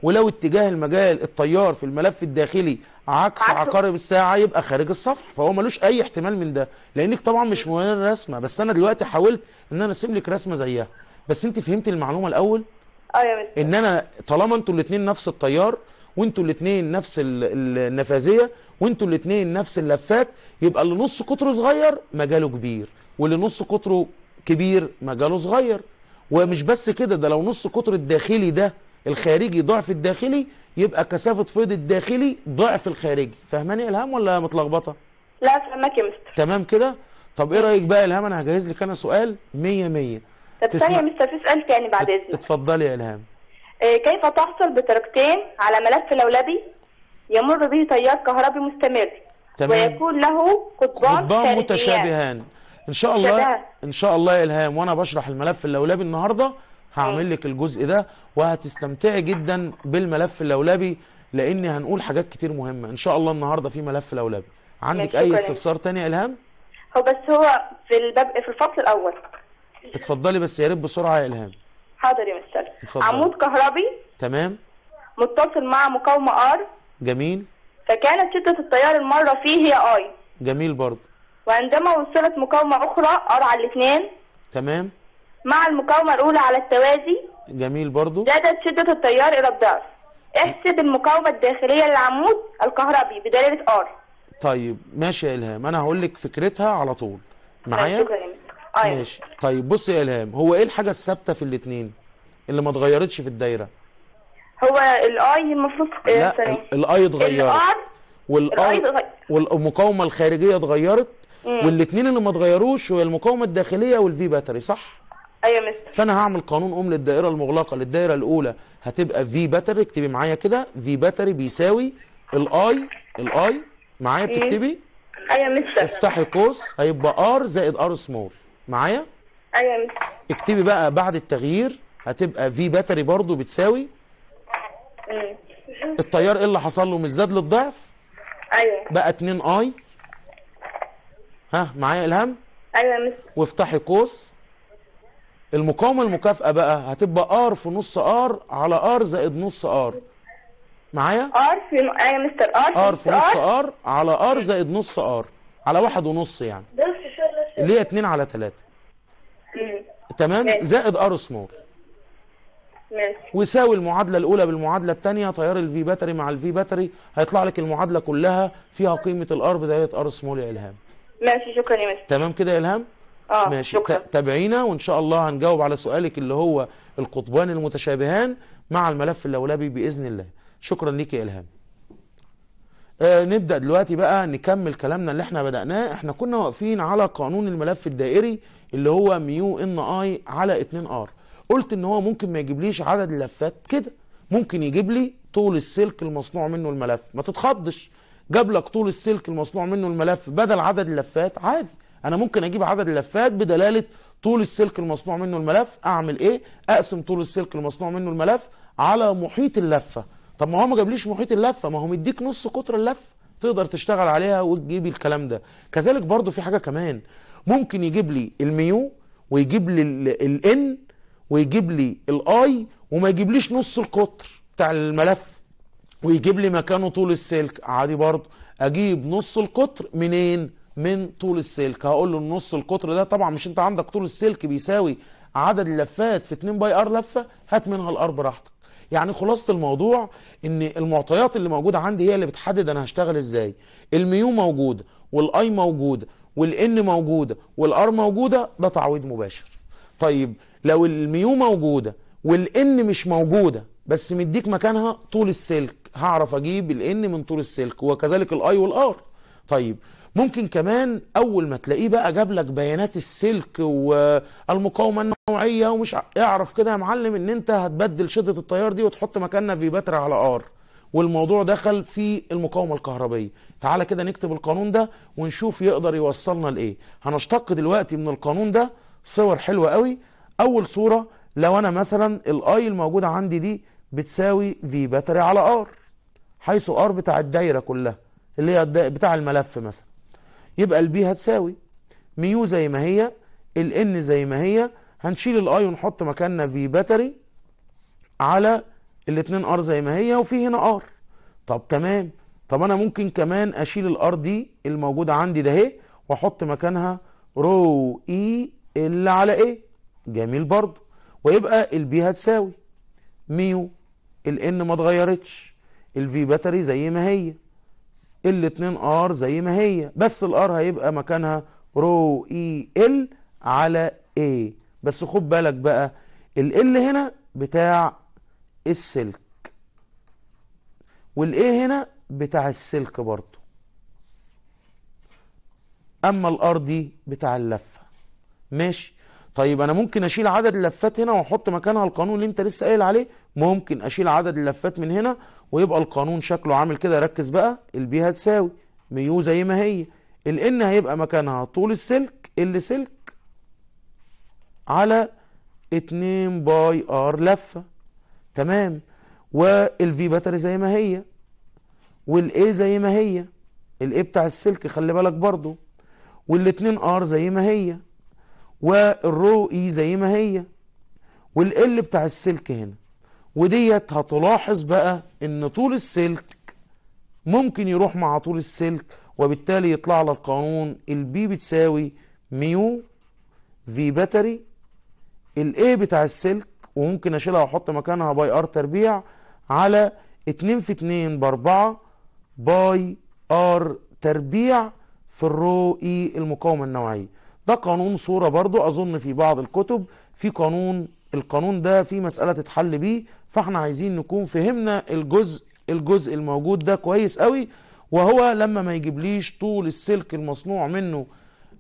ولو اتجاه المجال التيار في الملف الداخلي عكس عقارب الساعه يبقى خارج الصفحه فهو ملوش اي احتمال من ده لانك طبعا مش موالين الرسمه بس انا دلوقتي حاولت ان انا اسيب لك رسمه زيها بس انت فهمت المعلومه الاول اه يا ان انا طالما انتوا الاثنين نفس التيار وانتوا الاثنين نفس النفاذيه وانتوا الاثنين نفس اللفات يبقى اللي نص قطره صغير مجاله كبير واللي نص قطره كبير مجاله صغير ومش بس كده ده لو نص قطر الداخلي ده الخارجي ضعف الداخلي يبقى كثافه فيض الداخلي ضعف الخارجي فاهماني الهام ولا متلخبطه لا فاهمك يا مستر تمام كده طب ايه رايك بقى الهام انا هجهز لك انا سؤال 100 100 طب ثانيه مستر في سؤال تاني بعد اذنك اتفضلي يا الهام آه، كيف تحصل بطريقتين على ملف لولبي يمر به تيار كهربي مستمر تمام. ويكون له قطبان, قطبان متشابهان ان شاء الله شبه. ان شاء الله يا الهام وانا بشرح الملف اللولبي النهارده هعمل لك الجزء ده وهتستمتعي جدا بالملف اللولبي لان هنقول حاجات كتير مهمه ان شاء الله النهارده في ملف لولبي عندك اي استفسار تاني يا الهام هو بس هو في الباب في الفصل الاول اتفضلي بس يا ريت بسرعه يا الهام حاضر يا مستر اتفضل. عمود كهربي تمام متصل مع مقاومة ار جميل فكانت شدة التيار المرة فيه هي اي جميل برضه وعندما وصلت مقاومة أخرى ار على الاثنين تمام مع المقاومة الأولى على التوازي جميل برضه زادت شدة التيار إلى الضعف احسب المقاومة الداخلية للعمود الكهربي بدلالة ار طيب ماشي يا إلهام أنا هقول لك فكرتها على طول طيب، معايا شكرا ايوه ماشي طيب بص يا الهام هو ايه الحاجه الثابته في الاثنين اللي ما اتغيرتش في الدايره هو الاي المفروض إيه لا الاي اتغيرت والاي والمقاومه الخارجيه اتغيرت والاثنين اللي ما اتغيروش هي المقاومه الداخليه والفي باتري صح ايوه مستر فانا هعمل قانون ام للدائره المغلقه للدائره الاولى هتبقى في باتري اكتبي معايا كده في باتري بيساوي الاي الاي معايا بتكتبي ايوه مستر افتحي قوس هيبقى ار زائد ار سمول معايا ايوه اكتبي بقى بعد التغيير هتبقى في باتري برضو بتساوي مم. التيار ايه اللي حصل له مش زاد للضعف ايوه بقى 2 اي ها معايا الهام ايوه وافتحي قوس المقاومة المكافأة بقى هتبقى ار في نص ار على ار زائد نص ار معايا ار في ايوه مستر ار في, ار في نص ار على ار زائد نص ار على واحد ونص يعني اللي هي 2 على 3 تمام زائد ار سمول وساوي المعادلة الأولى بالمعادلة الثانية تيار الفي باتري مع الفي باتري هيطلع لك المعادلة كلها فيها قيمة الار بداية ار سمول يا إلهام ماشي شكرا يا مستر تمام كده يا إلهام؟ آه ماشي شكرا. تابعينا وإن شاء الله هنجاوب على سؤالك اللي هو القطبان المتشابهان مع الملف اللولبي بإذن الله شكرا ليك يا إلهام آه نبدا دلوقتي بقى نكمل كلامنا اللي احنا بدأناه احنا كنا واقفين على قانون الملف الدائري اللي هو ميو ان اي على 2 ار قلت ان هو ممكن ما يجيبليش عدد اللفات كده ممكن يجيب لي طول السلك المصنوع منه الملف ما تتخضش جاب لك طول السلك المصنوع منه الملف بدل عدد اللفات عادي انا ممكن اجيب عدد اللفات بدلاله طول السلك المصنوع منه الملف اعمل ايه اقسم طول السلك المصنوع منه الملف على محيط اللفه طب ما هو ما جابليش محيط اللفه ما هو مديك نص قطر اللفه تقدر تشتغل عليها وتجيب الكلام ده كذلك برضو في حاجه كمان ممكن يجيب لي الميو ويجيب لي الان ويجيب لي الاي وما يجيبليش نص القطر بتاع الملف ويجيب لي مكانه طول السلك عادي برضو اجيب نص القطر منين من طول السلك هقول له النص القطر ده طبعا مش انت عندك طول السلك بيساوي عدد اللفات في 2 باي ار لفه هات منها الار براحتك يعني خلاصه الموضوع ان المعطيات اللي موجوده عندي هي اللي بتحدد انا هشتغل ازاي الميو موجوده والاي موجوده والان موجوده والار موجوده ده تعويض مباشر طيب لو الميو موجوده والان مش موجوده بس مديك مكانها طول السلك هعرف اجيب الان من طول السلك وكذلك الاي والار طيب ممكن كمان اول ما تلاقيه بقى جاب لك بيانات السلك والمقاومه النوعيه ومش اعرف كده يا معلم ان انت هتبدل شده التيار دي وتحط مكانها في باتري على ار والموضوع دخل في المقاومه الكهربيه تعالى كده نكتب القانون ده ونشوف يقدر يوصلنا لايه هنشتق دلوقتي من القانون ده صور حلوه قوي اول صوره لو انا مثلا الاي الموجوده عندي دي بتساوي في باتري على ار حيث ار بتاع الدايره كلها اللي هي بتاع الملف مثلا يبقى البي هتساوي ميو زي ما هي الان زي ما هي هنشيل الاي ونحط مكاننا في باتري على الاتنين ار زي ما هي وفي هنا ار طب تمام طب انا ممكن كمان اشيل الار دي الموجوده عندي ده اهي واحط مكانها رو اي اللي على ايه جميل برضو ويبقى البي هتساوي ميو الان ما اتغيرتش الفي باتري زي ما هي الاتنين ار زي ما هي بس الار هيبقى مكانها رو اي ال على اي بس خد بالك بقى ال هنا بتاع السلك والايه هنا بتاع السلك برضو اما الار دي بتاع اللفه ماشي طيب انا ممكن اشيل عدد اللفات هنا واحط مكانها القانون اللي انت لسه قايل عليه ممكن اشيل عدد اللفات من هنا ويبقى القانون شكله عامل كده ركز بقى البي هتساوي ميو زي ما هي الان هيبقى مكانها طول السلك اللي سلك على 2 باي ار لفه تمام والفي باتري زي ما هي والاي زي ما هي الاي بتاع السلك خلي بالك برضو والاتنين ار زي ما هي والرو اي e زي ما هي والال بتاع السلك هنا وديت هتلاحظ بقى ان طول السلك ممكن يروح مع طول السلك وبالتالي يطلع لك القانون البي بتساوي ميو في باتري الاي بتاع السلك وممكن اشيلها واحط مكانها باي ار تربيع على 2 في 2 ب 4 باي ار تربيع في الرو اي e المقاومه النوعيه ده قانون صوره برضو اظن في بعض الكتب في قانون القانون ده في مسألة تتحل بيه فاحنا عايزين نكون فهمنا الجزء الجزء الموجود ده كويس قوي وهو لما ما يجيبليش طول السلك المصنوع منه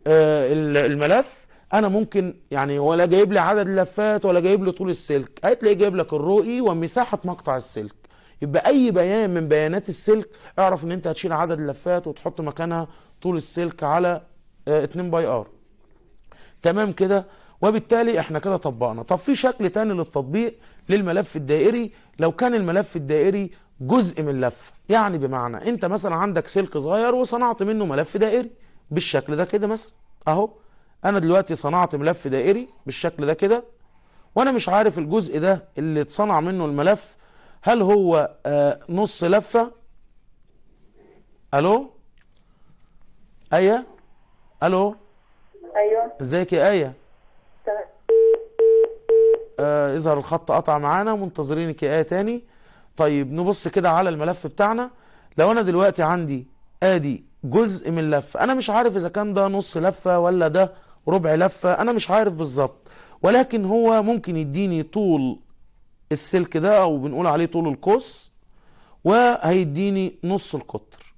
آه، الملف انا ممكن يعني ولا جايب لي عدد اللفات ولا جايب لي طول السلك هتلاقيه جايب لك الرؤي ومساحه مقطع السلك يبقى اي بيان من بيانات السلك اعرف ان انت هتشيل عدد اللفات وتحط مكانها طول السلك على 2 آه، باي ار تمام كده وبالتالي احنا كده طبقنا طب في شكل تاني للتطبيق للملف الدائري لو كان الملف الدائري جزء من لفة يعني بمعنى انت مثلا عندك سلك صغير وصنعت منه ملف دائري بالشكل ده كده مثلا اهو انا دلوقتي صنعت ملف دائري بالشكل ده كده وانا مش عارف الجزء ده اللي اتصنع منه الملف هل هو آه نص لفة الو ايه الو ايوه ازيك يا ايه يظهر آه، الخط قطع معانا منتظرينك ايه تاني طيب نبص كده على الملف بتاعنا لو انا دلوقتي عندي ادي جزء من لفه انا مش عارف اذا كان ده نص لفه ولا ده ربع لفه انا مش عارف بالظبط ولكن هو ممكن يديني طول السلك ده او بنقول عليه طول القوس وهيديني نص القطر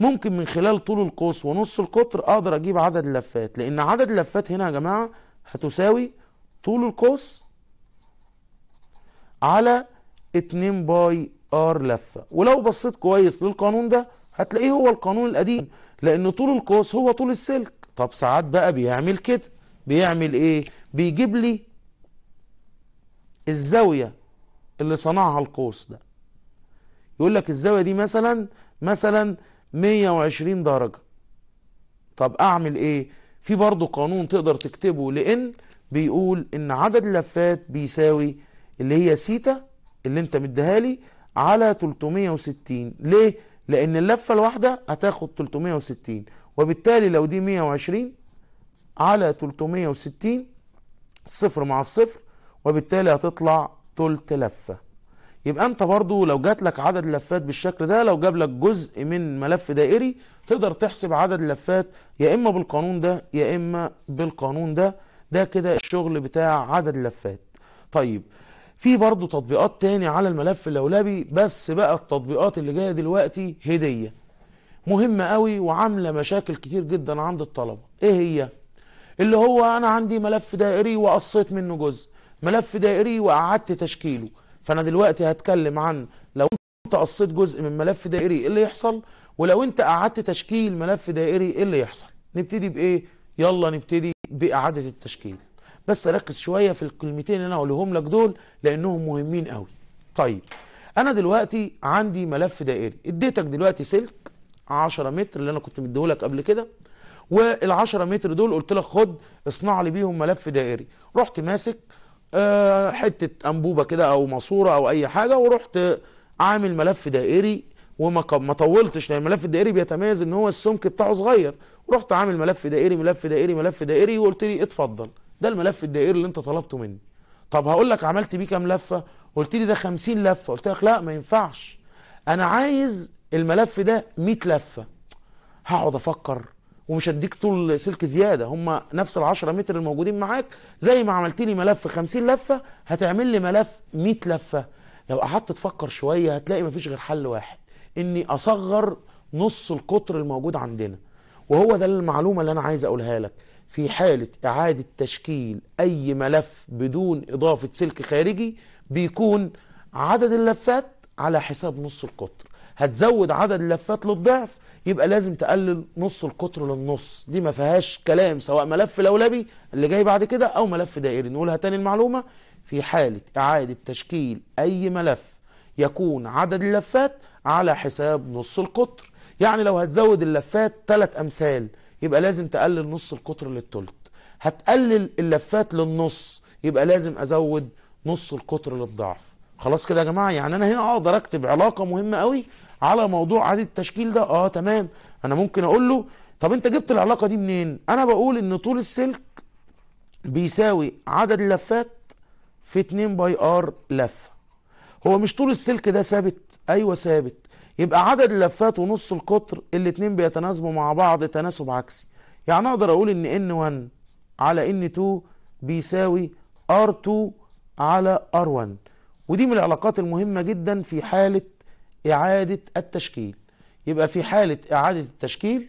ممكن من خلال طول القوس ونص القطر اقدر اجيب عدد اللفات لان عدد اللفات هنا يا جماعه هتساوي طول القوس على 2 باي ار لفة ولو بصيت كويس للقانون ده هتلاقيه هو القانون القديم لان طول القوس هو طول السلك طب ساعات بقى بيعمل كده بيعمل ايه بيجيب لي الزاوية اللي صنعها القوس ده يقول لك الزاوية دي مثلا مثلا 120 درجة طب اعمل ايه في برضه قانون تقدر تكتبه لان بيقول ان عدد اللفات بيساوي اللي هي سيتا اللي انت مديها لي على 360 ليه لان اللفه الواحده هتاخد 360 وبالتالي لو دي 120 على 360 صفر مع الصفر وبالتالي هتطلع تلت لفه يبقى انت برضو لو جات لك عدد لفات بالشكل ده لو جاب لك جزء من ملف دائري تقدر تحسب عدد اللفات يا اما بالقانون ده يا اما بالقانون ده ده كده الشغل بتاع عدد اللفات طيب في برضه تطبيقات تاني على الملف اللولبي بس بقى التطبيقات اللي جايه دلوقتي هديه مهمه قوي وعامله مشاكل كتير جدا عند الطلبه ايه هي اللي هو انا عندي ملف دائري وقصيت منه جزء ملف دائري وقعدت تشكيله فانا دلوقتي هتكلم عن لو انت قصيت جزء من ملف دائري ايه اللي يحصل ولو انت قعدت تشكيل ملف دائري ايه اللي يحصل نبتدي بايه يلا نبتدي باعاده التشكيل بس ركز شويه في الكلمتين اللي انا هقولهم لك دول لانهم مهمين قوي طيب انا دلوقتي عندي ملف دائري اديتك دلوقتي سلك 10 متر اللي انا كنت مديهولك قبل كده وال10 متر دول قلت لك خد اصنع لي بيهم ملف دائري رحت ماسك آه، حته انبوبه كده او ماسوره او اي حاجه ورحت عامل ملف دائري وما ما طولتش لان الملف الدائري بيتميز ان هو السمك بتاعه صغير رحت عامل ملف دائري ملف دائري ملف دائري وقلت لي اتفضل ده الملف الدائري اللي انت طلبته مني طب هقول لك عملت بيه كام لفه قلت لي ده 50 لفه قلت لك لا ما ينفعش انا عايز الملف ده 100 لفه هقعد افكر ومش هديك طول سلك زياده هم نفس ال 10 متر الموجودين معاك زي ما عملت لي ملف 50 لفه هتعمل لي ملف 100 لفه لو قعدت تفكر شويه هتلاقي مفيش غير حل واحد اني اصغر نص القطر الموجود عندنا وهو ده المعلومه اللي انا عايز اقولها لك في حالة إعادة تشكيل أي ملف بدون إضافة سلك خارجي بيكون عدد اللفات على حساب نص القطر هتزود عدد اللفات للضعف يبقى لازم تقلل نص القطر للنص دي ما فيهاش كلام سواء ملف لولبي اللي جاي بعد كده أو ملف دائري نقولها تاني المعلومة في حالة إعادة تشكيل أي ملف يكون عدد اللفات على حساب نص القطر يعني لو هتزود اللفات ثلاث أمثال يبقى لازم تقلل نص القطر للتلت هتقلل اللفات للنص يبقى لازم ازود نص القطر للضعف خلاص كده يا جماعه يعني انا هنا اقدر اكتب علاقه مهمه قوي على موضوع عدد التشكيل ده اه تمام انا ممكن اقول له طب انت جبت العلاقه دي منين انا بقول ان طول السلك بيساوي عدد اللفات في 2 باي ار لفه هو مش طول السلك ده ثابت ايوه ثابت يبقى عدد اللفات ونص القطر الاتنين بيتناسبوا مع بعض تناسب عكسي يعني اقدر اقول ان N1 على N2 بيساوي R2 على R1 ودي من العلاقات المهمة جدا في حالة إعادة التشكيل يبقى في حالة إعادة التشكيل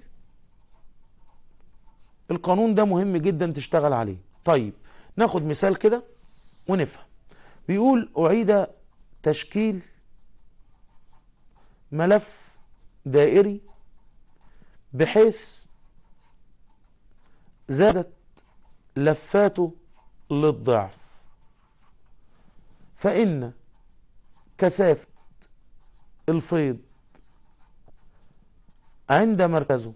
القانون ده مهم جدا تشتغل عليه طيب ناخد مثال كده ونفهم بيقول أعيد تشكيل ملف دائري بحيث زادت لفاته للضعف فإن كثافة الفيض عند مركزه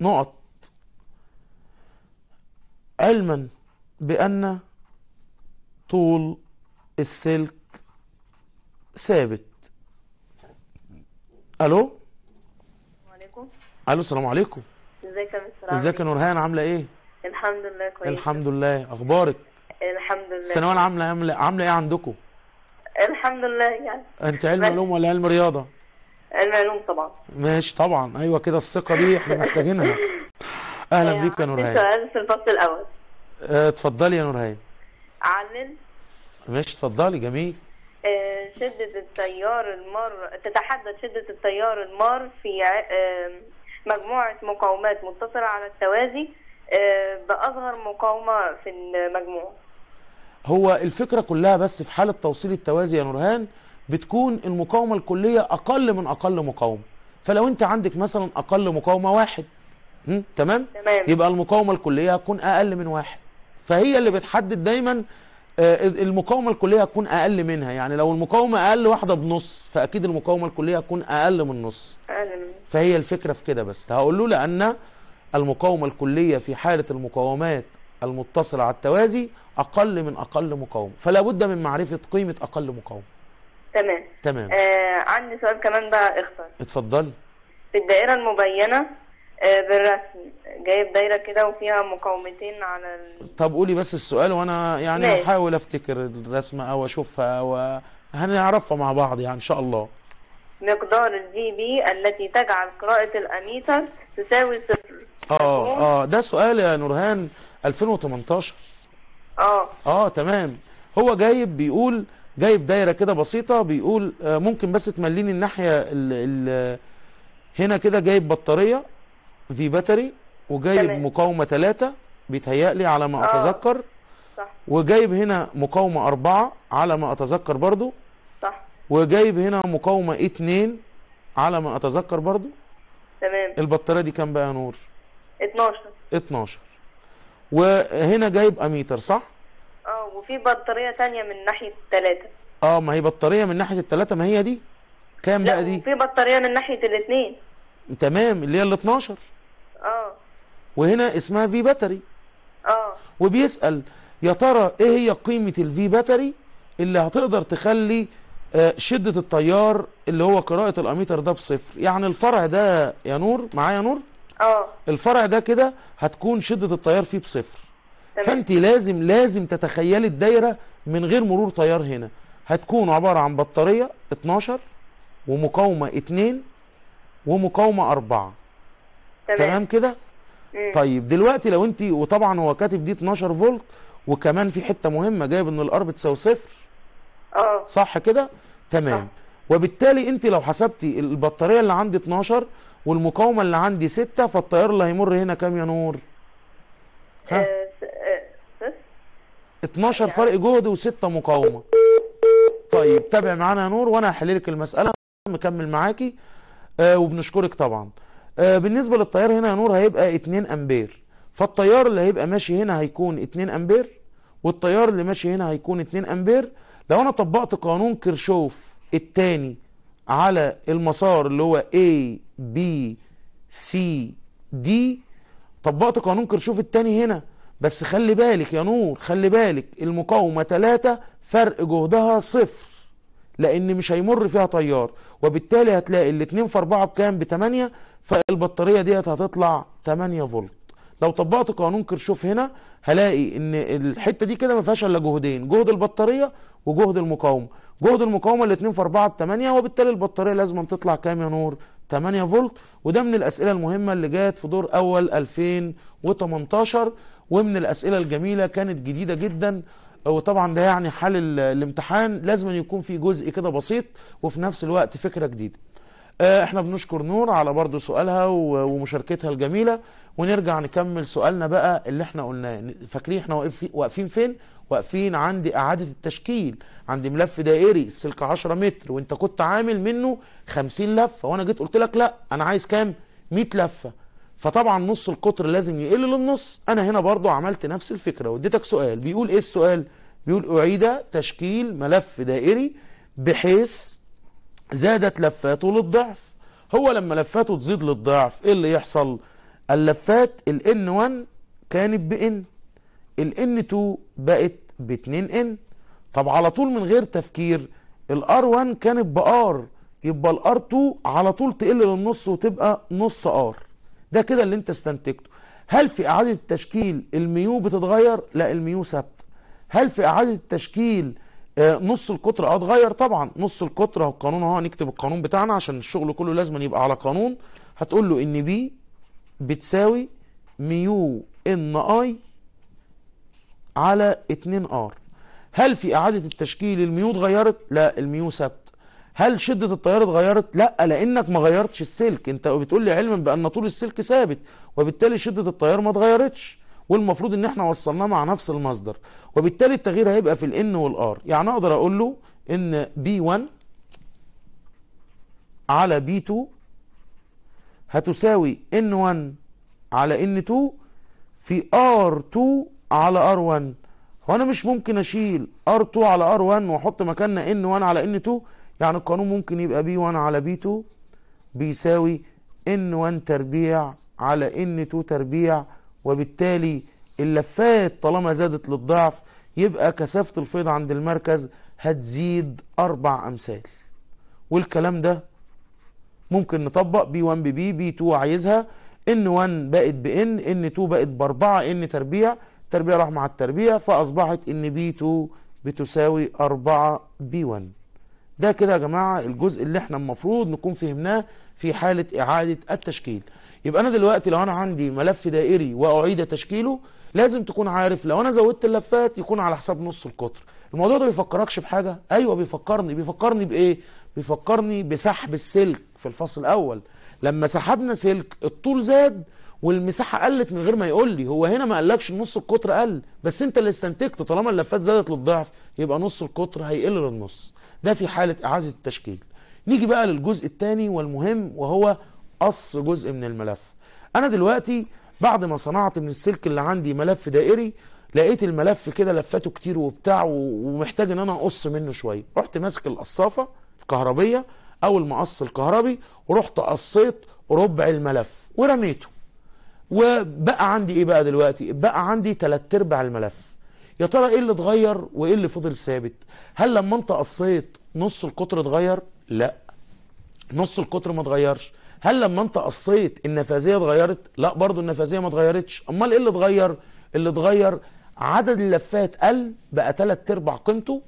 نقط علما بأن طول السلك ثابت الو وعليكم الو السلام عليكم ازيك يا مستر ازيك يا إيه؟ نورهان عامله ايه الحمد لله كويس الحمد لله اخبارك الحمد لله الثانويه العامه عامله عامله ايه عندكم الحمد لله يعني انت علم علوم ولا علم رياضه علم علوم طبعا ماشي طبعا ايوه كده الثقه دي احنا محتاجينها اهلا أيوة. بيك يا نورهان سؤال في الفصل الاول آه، اتفضلي يا نورهان علل ماشي اتفضلي جميل آه، شدة التيار المار تتحدد شدة التيار المار في مجموعة مقاومات متصلة على التوازي آه، بأصغر مقاومة في المجموعة هو الفكرة كلها بس في حالة توصيل التوازي يا نورهان بتكون المقاومة الكلية أقل من أقل مقاومة فلو أنت عندك مثلا أقل مقاومة واحد تمام؟ تمام يبقى المقاومة الكلية هتكون أقل من واحد فهي اللي بتحدد دايما آه، المقاومة الكلية هتكون أقل منها يعني لو المقاومة أقل واحدة بنص فأكيد المقاومة الكلية هتكون أقل من نص فهي الفكرة في كده بس هقول له لأن المقاومة الكلية في حالة المقاومات المتصلة على التوازي أقل من أقل مقاومة فلا بد من معرفة قيمة أقل مقاومة تمام تمام آه عندي سؤال كمان بقى اختصر اتفضلي في الدائرة المبينة آه، بالرسم جايب دايره كده وفيها مقاومتين على ال... طب قولي بس السؤال وانا يعني ماشي. احاول افتكر الرسمه او اشوفها او هنعرفها مع بعض يعني ان شاء الله مقدار الدي بي التي تجعل قراءه الاميتر تساوي صفر اه اه ده سؤال يا نورهان 2018 اه اه تمام هو جايب بيقول جايب دايره كده بسيطه بيقول آه، ممكن بس تمليني الناحيه ال ال هنا كده جايب بطاريه في باتري وجايب تمام. مقاومه بيتهيأ بيتهيألي على ما آه. اتذكر صح وجايب هنا مقاومه أربعة على ما اتذكر برضو صح وجايب هنا مقاومه اثنين على ما اتذكر برضو تمام البطاريه دي كام بقى يا نور 12 12 وهنا جايب اميتر صح اه وفي بطاريه تانية من ناحيه ثلاثة اه ما هي بطاريه من ناحيه الثلاثه ما هي دي كام بقى دي في بطاريه من ناحيه الاثنين تمام اللي هي ال 12 وهنا اسمها في باتري اه وبيسأل يا ترى ايه هي قيمة الفي باتري اللي هتقدر تخلي آه، شدة التيار اللي هو قراءة الاميتر ده بصفر يعني الفرع ده يا نور معايا نور اه الفرع ده كده هتكون شدة التيار فيه بصفر فانت لازم لازم تتخيلي الدايرة من غير مرور تيار هنا هتكون عبارة عن بطارية 12 ومقاومة 2 ومقاومة 4 تمام, تمام كده طيب دلوقتي لو انت وطبعا هو كاتب دي 12 فولت وكمان في حته مهمه جايب ان الار بتساوي صفر اه صح كده تمام صح. وبالتالي انت لو حسبتي البطاريه اللي عندي 12 والمقاومه اللي عندي 6 فالتيار اللي هيمر هنا كام يا نور ها آه 12 آه، يعني فرق جهد و6 مقاومه طيب تابع معانا يا نور وانا هحللك المساله مكمل معاكي آه وبنشكرك طبعا آه، بالنسبة للتيار هنا يا نور هيبقى 2 امبير فالتيار اللي هيبقى ماشي هنا هيكون 2 امبير والتيار اللي ماشي هنا هيكون 2 امبير لو انا طبقت قانون كيرشوف الثاني على المسار اللي هو A B C D طبقت قانون كيرشوف الثاني هنا بس خلي بالك يا نور خلي بالك المقاومة 3 فرق جهدها صفر لان مش هيمر فيها تيار وبالتالي هتلاقي الاثنين في اربعة بكام 8 فالبطارية ديت هتطلع 8 فولت لو طبقت قانون كرشوف هنا هلاقي ان الحتة دي كده ما فيهاش الا جهدين جهد البطارية وجهد المقاومة جهد المقاومة الاثنين في اربعة 8 وبالتالي البطارية لازم تطلع كام يا نور 8 فولت وده من الاسئله المهمه اللي جت في دور اول 2018 ومن الاسئله الجميله كانت جديده جدا وطبعا ده يعني حل الامتحان لازم يكون في جزء كده بسيط وفي نفس الوقت فكرة جديدة آه، احنا بنشكر نور على برضو سؤالها ومشاركتها الجميلة ونرجع نكمل سؤالنا بقى اللي احنا قلناه فاكرين احنا واقفين فين واقفين عند اعادة التشكيل عند ملف دائري السلك 10 متر وانت كنت عامل منه 50 لفة وانا جيت قلت لك لا انا عايز كام 100 لفة فطبعا نص القطر لازم يقل للنص انا هنا برضو عملت نفس الفكرة واديتك سؤال بيقول ايه السؤال بيقول اعيد تشكيل ملف دائري بحيث زادت لفاته للضعف هو لما لفاته تزيد للضعف ايه اللي يحصل اللفات ال N1 كانت ان ال N2 بقت ب 2N طب على طول من غير تفكير ال R1 كانت ار يبقى ال R2 على طول تقل للنص وتبقى نص R ده كده اللي انت استنتجته هل في اعادة التشكيل الميو بتتغير لا الميو ثابت هل في اعادة التشكيل آه، نص القطر اه اتغير طبعا نص القطر اهو القانون اهو نكتب القانون بتاعنا عشان الشغل كله لازم يبقى على قانون هتقول له ان بي بتساوي ميو ان اي على 2 ار هل في اعاده التشكيل الميو اتغيرت لا الميو ثابت هل شدة التيار اتغيرت؟ لا لأنك ما غيرتش السلك أنت بتقول لي علما بأن طول السلك ثابت وبالتالي شدة التيار ما اتغيرتش والمفروض ان احنا وصلناه مع نفس المصدر وبالتالي التغيير هيبقى في الان والار يعني اقدر اقول له ان بي 1 على بي 2 هتساوي ان 1 على ان 2 في ار 2 على ار 1 هو انا مش ممكن اشيل ار 2 على ار 1 واحط مكاننا ان 1 على ان 2 يعني القانون ممكن يبقى بي 1 على بي 2 بيساوي ان 1 تربيع على ان 2 تربيع وبالتالي اللفات طالما زادت للضعف يبقى كثافة الفيض عند المركز هتزيد أربع أمثال والكلام ده ممكن نطبق بي 1 ببي بي 2 عايزها ان 1 بقت بان ان 2 بقت ب 4 ان تربيع تربيع راح مع التربيع فأصبحت ان بي 2 بتساوي 4 بي 1 ده كده يا جماعة الجزء اللي احنا المفروض نكون فهمناه في حالة إعادة التشكيل يبقى أنا دلوقتي لو أنا عندي ملف دائري وأعيد تشكيله لازم تكون عارف لو أنا زودت اللفات يكون على حساب نص القطر الموضوع ده بيفكركش بحاجة أيوة بيفكرني بيفكرني بإيه بيفكرني بسحب السلك في الفصل الأول لما سحبنا سلك الطول زاد والمساحه قلت من غير ما يقول لي هو هنا ما قالكش نص القطر قل بس انت اللي استنتجت طالما اللفات زادت للضعف يبقى نص القطر هيقل للنص ده في حالة إعادة التشكيل نيجي بقى للجزء الثاني والمهم وهو قص جزء من الملف أنا دلوقتي بعد ما صنعت من السلك اللي عندي ملف دائري لقيت الملف كده لفاته كتير وبتاع ومحتاج ان انا اقص منه شويه رحت ماسك القصافه الكهربيه او المقص الكهربي ورحت قصيت ربع الملف ورميته وبقى عندي ايه بقى دلوقتي بقى عندي تلات ارباع الملف يا ترى ايه اللي اتغير وايه اللي فضل ثابت هل لما انت قصيت نص القطر اتغير لا نص القطر ما اتغيرش هل لما انت قصيت النفاذيه اتغيرت لا برضو النفاذيه ما اتغيرتش امال ايه اللي اتغير اللي اتغير عدد اللفات قل بقى ثلاث ارباع قيمته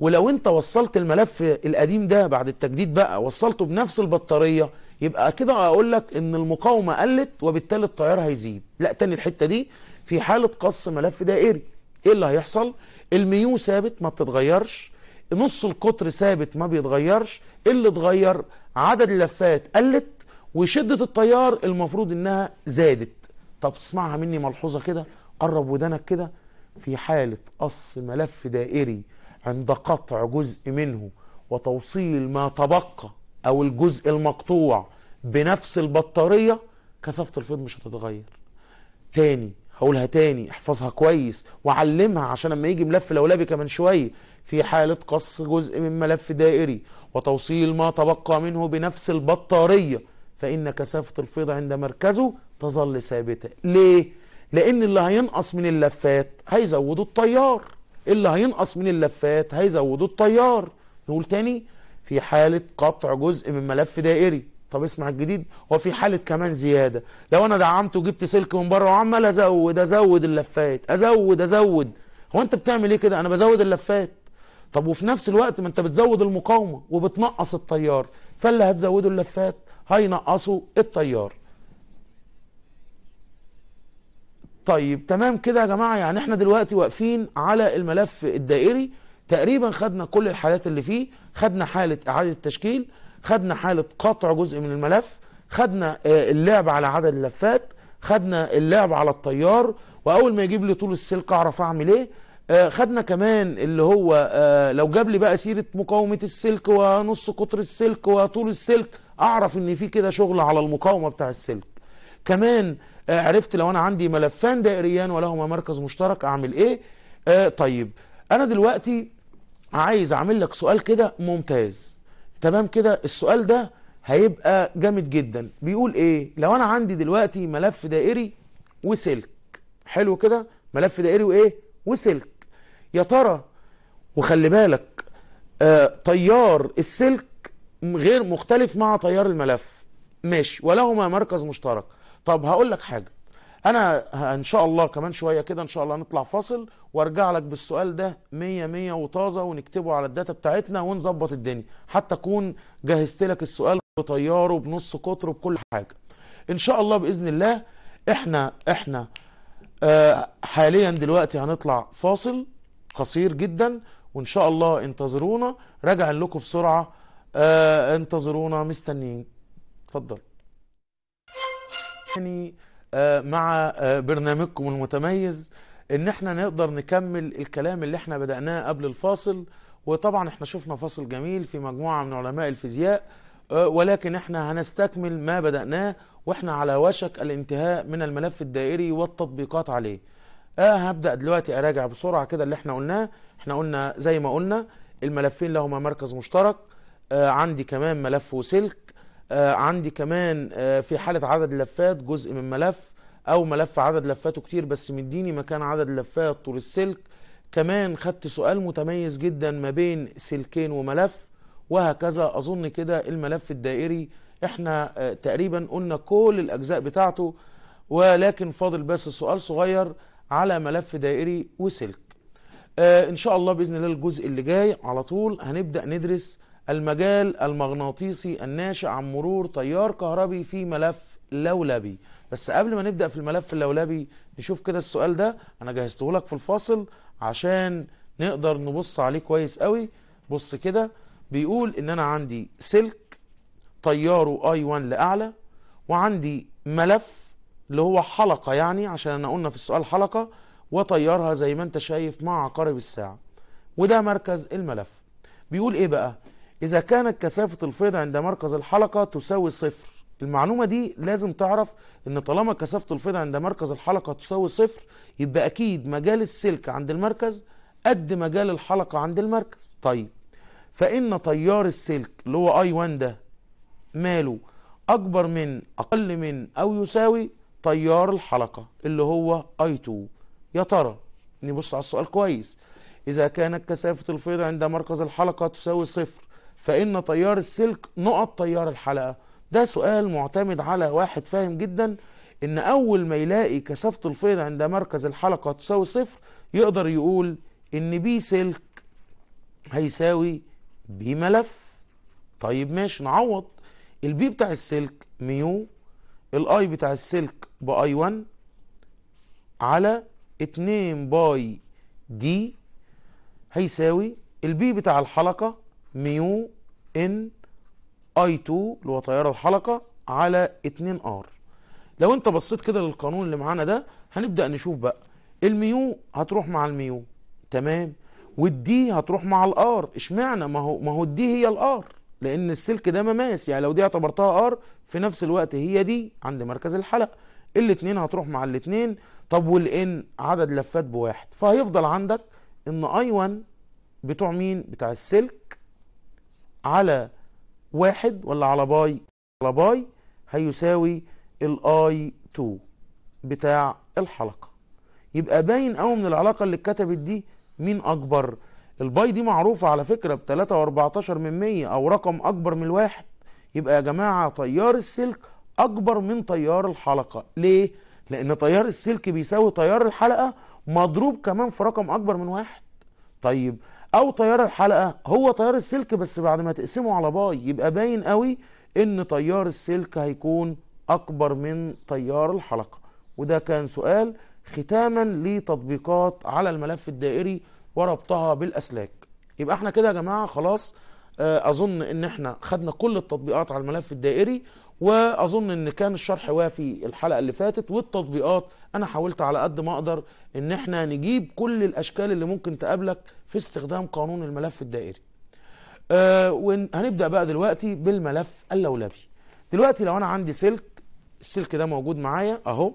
ولو انت وصلت الملف القديم ده بعد التجديد بقى وصلته بنفس البطاريه يبقى كده اقول لك ان المقاومه قلت وبالتالي التيار هيزيد لا تاني الحته دي في حاله قص ملف دائري ايه اللي هيحصل الميو ثابت ما بتتغيرش نص القطر ثابت ما بيتغيرش اللي اتغير عدد اللفات قلت وشدة التيار المفروض انها زادت طب تسمعها مني ملحوظة كده قرب ودانك كده في حالة قص ملف دائري عند قطع جزء منه وتوصيل ما تبقى او الجزء المقطوع بنفس البطارية كثافة الفيض مش هتتغير تاني هقولها تاني احفظها كويس وعلمها عشان لما يجي ملف لولابي كمان شويه في حالة قص جزء من ملف دائري وتوصيل ما تبقى منه بنفس البطارية فإن كثافة الفيض عند مركزه تظل ثابتة ليه؟ لأن اللي هينقص من اللفات هيزودوا التيار اللي هينقص من اللفات هيزودوا التيار نقول تاني في حالة قطع جزء من ملف دائري طب اسمع الجديد في حاله كمان زياده لو انا دعمت وجبت سلك من بره وعمال ازود ازود اللفات ازود ازود هو انت بتعمل ايه كده انا بزود اللفات طب وفي نفس الوقت ما انت بتزود المقاومه وبتنقص التيار فاللي هتزوده اللفات هينقصوا التيار طيب تمام كده يا جماعه يعني احنا دلوقتي واقفين على الملف الدائري تقريبا خدنا كل الحالات اللي فيه خدنا حاله اعاده تشكيل خدنا حالة قطع جزء من الملف خدنا آه، اللعب على عدد اللفات خدنا اللعب على الطيار واول ما يجيب لي طول السلك اعرف اعمل ايه آه، خدنا كمان اللي هو آه، لو جاب لي بقى سيرة مقاومة السلك ونص قطر السلك وطول السلك اعرف ان في كده شغل على المقاومة بتاع السلك كمان عرفت لو انا عندي ملفان دائريان ولهما مركز مشترك اعمل ايه طيب انا دلوقتي عايز اعمل لك سؤال كده ممتاز تمام كده السؤال ده هيبقى جامد جدا بيقول ايه لو انا عندي دلوقتي ملف دائري وسلك حلو كده ملف دائري وايه وسلك يا ترى وخلي بالك آه تيار السلك غير مختلف مع تيار الملف ماشي ولهما مركز مشترك طب هقول لك حاجه انا ان شاء الله كمان شويه كده ان شاء الله نطلع فاصل وارجع لك بالسؤال ده 100 100 وطازه ونكتبه على الداتا بتاعتنا ونظبط الدنيا حتى اكون جهزت لك السؤال بطياره بنص قطر بكل حاجه ان شاء الله باذن الله احنا احنا آه، حاليا دلوقتي هنطلع فاصل قصير جدا وان شاء الله انتظرونا راجع لكم بسرعه آه، انتظرونا مستنيين اتفضل يعني آه، مع آه، برنامجكم المتميز ان احنا نقدر نكمل الكلام اللي احنا بدأناه قبل الفاصل وطبعا احنا شفنا فاصل جميل في مجموعة من علماء الفيزياء آه، ولكن احنا هنستكمل ما بدأناه واحنا على وشك الانتهاء من الملف الدائري والتطبيقات عليه اه هبدأ دلوقتي اراجع بسرعة كده اللي احنا قلناه احنا قلنا زي ما قلنا الملفين لهما مركز مشترك عندي كمان ملف وسلك آه، عندي كمان آه، في حالة عدد لفات جزء من ملف او ملف عدد لفاته كتير بس مديني مكان عدد لفات طول السلك كمان خدت سؤال متميز جدا ما بين سلكين وملف وهكذا اظن كده الملف الدائري احنا آه، تقريبا قلنا كل الاجزاء بتاعته ولكن فاضل بس سؤال صغير على ملف دائري وسلك آه ان شاء الله باذن الله الجزء اللي جاي على طول هنبدا ندرس المجال المغناطيسي الناشئ عن مرور تيار كهربي في ملف لولبي بس قبل ما نبدأ في الملف اللولبي نشوف كده السؤال ده أنا جهزته لك في الفاصل عشان نقدر نبص عليه كويس قوي بص كده بيقول إن أنا عندي سلك تياره I1 لأعلى وعندي ملف اللي هو حلقة يعني عشان أنا قلنا في السؤال حلقة وطيارها زي ما أنت شايف مع عقارب الساعة وده مركز الملف بيقول إيه بقى إذا كانت كثافة الفيض عند مركز الحلقة تساوي صفر المعلومة دي لازم تعرف إن طالما كثافة الفيض عند مركز الحلقة تساوي صفر يبقى أكيد مجال السلك عند المركز قد مجال الحلقة عند المركز طيب فإن تيار السلك اللي هو أي 1 ده ماله أكبر من أقل من أو يساوي تيار الحلقة اللي هو أي 2 يا ترى نبص على السؤال كويس إذا كانت كثافة الفيض عند مركز الحلقة تساوي صفر فإن تيار السلك نقط تيار الحلقة ده سؤال معتمد على واحد فاهم جدا إن أول ما يلاقي كثافة الفيض عند مركز الحلقة تساوي صفر يقدر يقول إن بي سلك هيساوي بي ملف طيب ماشي نعوض البي بتاع السلك ميو الاي بتاع السلك باي 1 على 2 باي دي هيساوي البي بتاع الحلقة ميو ان اي 2 اللي هو تيار الحلقه على 2 ار لو انت بصيت كده للقانون اللي معانا ده هنبدا نشوف بقى الميو هتروح مع الميو تمام والدي هتروح مع الار اشمعنى ما هو ما هو الدي هي الار لان السلك ده مماس يعني لو دي اعتبرتها ار في نفس الوقت هي دي عند مركز الحلقه الاثنين هتروح مع الاثنين طب والان عدد لفات بواحد فهيفضل عندك ان اي 1 بتوع مين بتاع السلك على واحد ولا على باي على باي هيساوي الاي 2 بتاع الحلقة يبقى باين قوي من العلاقة اللي اتكتبت دي مين اكبر الباي دي معروفة على فكرة ب 3.14 من 100 او رقم اكبر من الواحد يبقى يا جماعة تيار السلك اكبر من تيار الحلقة ليه؟ لان تيار السلك بيساوي تيار الحلقة مضروب كمان في رقم اكبر من واحد طيب او تيار الحلقه هو تيار السلك بس بعد ما تقسمه على باي يبقى باين قوي ان تيار السلك هيكون اكبر من تيار الحلقه وده كان سؤال ختاما لتطبيقات على الملف الدائري وربطها بالاسلاك يبقى احنا كده يا جماعه خلاص آه، اظن ان احنا خدنا كل التطبيقات على الملف الدائري واظن ان كان الشرح وافي الحلقه اللي فاتت والتطبيقات انا حاولت على قد ما اقدر ان احنا نجيب كل الاشكال اللي ممكن تقابلك في استخدام قانون الملف الدائري أه وهنبدا بقى دلوقتي بالملف اللولبي دلوقتي لو انا عندي سلك السلك ده موجود معايا اهو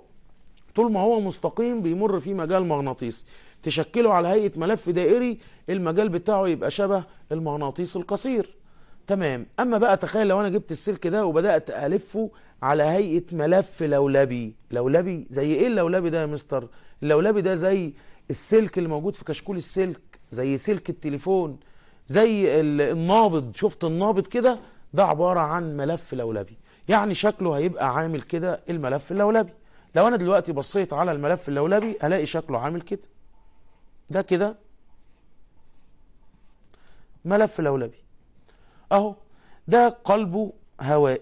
طول ما هو مستقيم بيمر فيه مجال مغناطيسي تشكله على هيئه ملف دائري المجال بتاعه يبقى شبه المغناطيس القصير تمام اما بقى تخيل لو انا جبت السلك ده وبدات الفه على هيئه ملف لولبي لولبي زي ايه اللولبي ده يا مستر اللولبي ده زي السلك اللي موجود في كشكول السلك زي سلك التليفون زي النابض شفت النابض كده ده عباره عن ملف لولبي يعني شكله هيبقى عامل كده الملف اللولبي لو انا دلوقتي بصيت على الملف اللولبي الاقي شكله عامل كده ده كده ملف لولبي اهو ده قلبه هوائي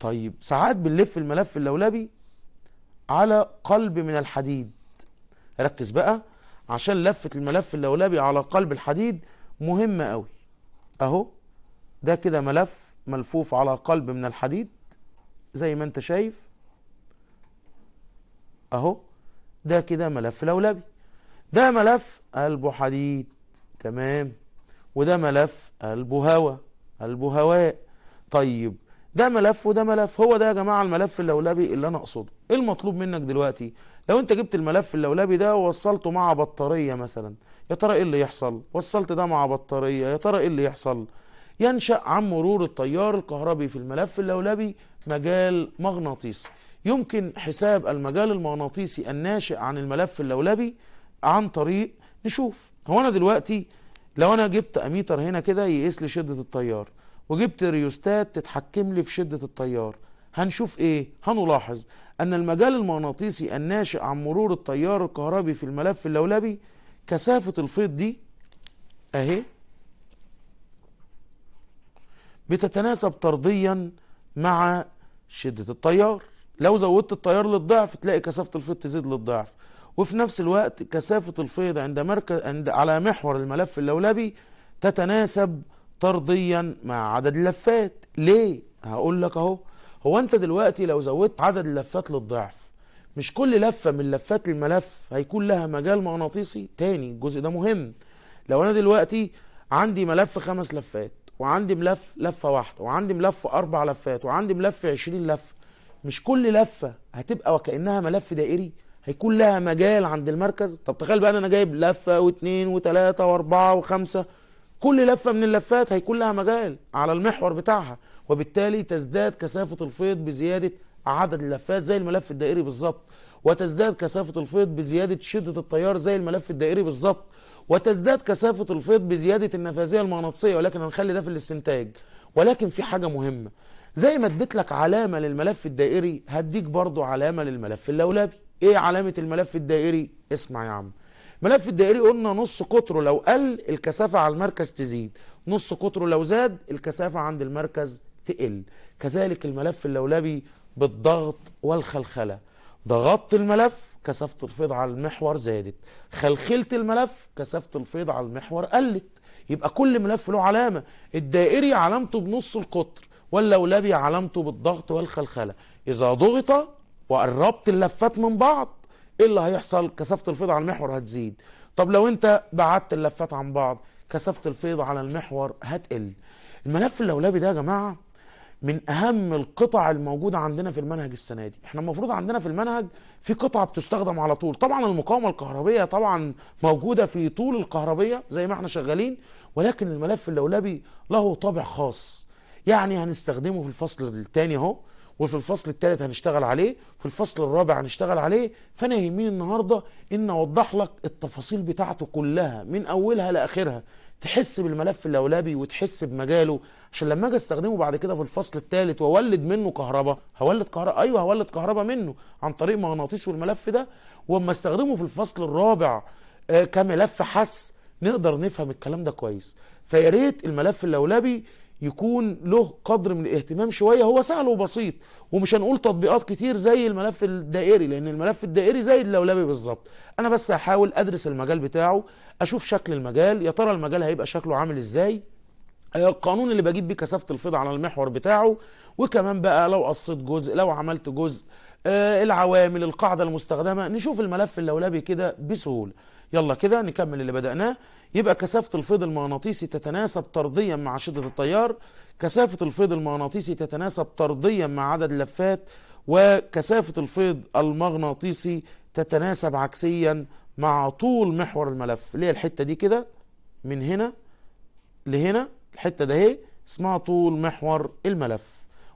طيب ساعات بنلف الملف اللولبي على قلب من الحديد ركز بقى عشان لفة الملف اللولبي على قلب الحديد مهمة قوي اهو ده كده ملف ملفوف على قلب من الحديد زي ما انت شايف اهو ده كده ملف لولبي ده ملف قلبه حديد تمام وده ملف قلبه هوى هواء طيب ده ملف وده ملف هو ده يا جماعه الملف اللولبي اللي انا اقصده ايه المطلوب منك دلوقتي لو انت جبت الملف اللولبي ده ووصلته مع بطاريه مثلا يا ترى ايه اللي يحصل وصلت ده مع بطاريه يا ترى ايه اللي يحصل ينشا عن مرور التيار الكهربي في الملف اللولبي مجال مغناطيسي يمكن حساب المجال المغناطيسي الناشئ عن الملف اللولبي عن طريق نشوف هو انا دلوقتي لو انا جبت اميتر هنا كده يقيس لي شده التيار وجبت ريوستات تتحكم لي في شده التيار هنشوف ايه هنلاحظ ان المجال المغناطيسي الناشئ عن مرور التيار الكهربي في الملف اللولبي كثافه الفيض دي اهي بتتناسب طرديا مع شده التيار لو زودت التيار للضعف تلاقي كثافه الفيض تزيد للضعف وفي نفس الوقت كثافة الفيض عند مركز عند على محور الملف اللولبي تتناسب طرديا مع عدد اللفات ليه؟ هقول لك اهو هو انت دلوقتي لو زودت عدد اللفات للضعف مش كل لفة من لفات الملف هيكون لها مجال مغناطيسي تاني الجزء ده مهم لو انا دلوقتي عندي ملف خمس لفات وعندي ملف لفة واحدة وعندي ملف أربع لفات وعندي ملف عشرين لفة مش كل لفة هتبقى وكأنها ملف دائري هيكون لها مجال عند المركز طب تخيل بقى ان انا جايب لفه واثنين وثلاثه واربعه وخمسه كل لفه من اللفات هيكون لها مجال على المحور بتاعها وبالتالي تزداد كثافه الفيض بزياده عدد اللفات زي الملف الدائري بالظبط وتزداد كثافه الفيض بزياده شده التيار زي الملف الدائري بالظبط وتزداد كثافه الفيض بزياده النفاذيه المغناطيسيه ولكن هنخلي ده في الاستنتاج ولكن في حاجه مهمه زي ما اديت لك علامه للملف الدائري هديك برضو علامه للملف اللولبي ايه علامة الملف الدائري اسمع يا عم ملف الدائري قلنا نص قطره لو قل الكثافة على المركز تزيد نص قطره لو زاد الكثافة عند المركز تقل كذلك الملف اللولبي بالضغط والخلخلة ضغطت الملف كثافة الفيض على المحور زادت خلخلت الملف كثافة الفيض على المحور قلت يبقى كل ملف له علامة الدائري علامته بنص القطر واللولبي علامته بالضغط والخلخلة إذا ضغط وقربت اللفات من بعض ايه اللي هيحصل كثافه الفيض على المحور هتزيد طب لو انت بعدت اللفات عن بعض كثافه الفيض على المحور هتقل الملف اللولبي ده يا جماعه من اهم القطع الموجوده عندنا في المنهج السنه دي احنا المفروض عندنا في المنهج في قطعه بتستخدم على طول طبعا المقاومه الكهربيه طبعا موجوده في طول الكهربيه زي ما احنا شغالين ولكن الملف اللولبي له طابع خاص يعني هنستخدمه في الفصل الثاني اهو وفي الفصل الثالث هنشتغل عليه في الفصل الرابع هنشتغل عليه فانا يهمني النهارده ان اوضح لك التفاصيل بتاعته كلها من اولها لاخرها تحس بالملف اللولبي وتحس بمجاله عشان لما اجي استخدمه بعد كده في الفصل الثالث واولد منه كهرباء هولد كهرباء ايوه هولد كهرباء منه عن طريق مغناطيس والملف ده واما استخدمه في الفصل الرابع آه، كملف حس نقدر نفهم الكلام ده كويس فيا ريت الملف اللولبي يكون له قدر من الاهتمام شوية هو سهل وبسيط ومش هنقول تطبيقات كتير زي الملف الدائري لأن الملف الدائري زي اللولبي بالظبط أنا بس هحاول أدرس المجال بتاعه أشوف شكل المجال يا ترى المجال هيبقى شكله عامل إزاي آه، القانون اللي بجيب بيه كثافة الفضه على المحور بتاعه وكمان بقى لو قصيت جزء لو عملت جزء آه، العوامل القاعدة المستخدمة نشوف الملف اللولبي كده بسهولة يلا كده نكمل اللي بدأناه يبقى كثافة الفيض المغناطيسي تتناسب طرديا مع شدة التيار كثافة الفيض المغناطيسي تتناسب طرديا مع عدد اللفات وكثافة الفيض المغناطيسي تتناسب عكسيا مع طول محور الملف اللي هي الحتة دي كده من هنا لهنا الحتة ده هي اسمها طول محور الملف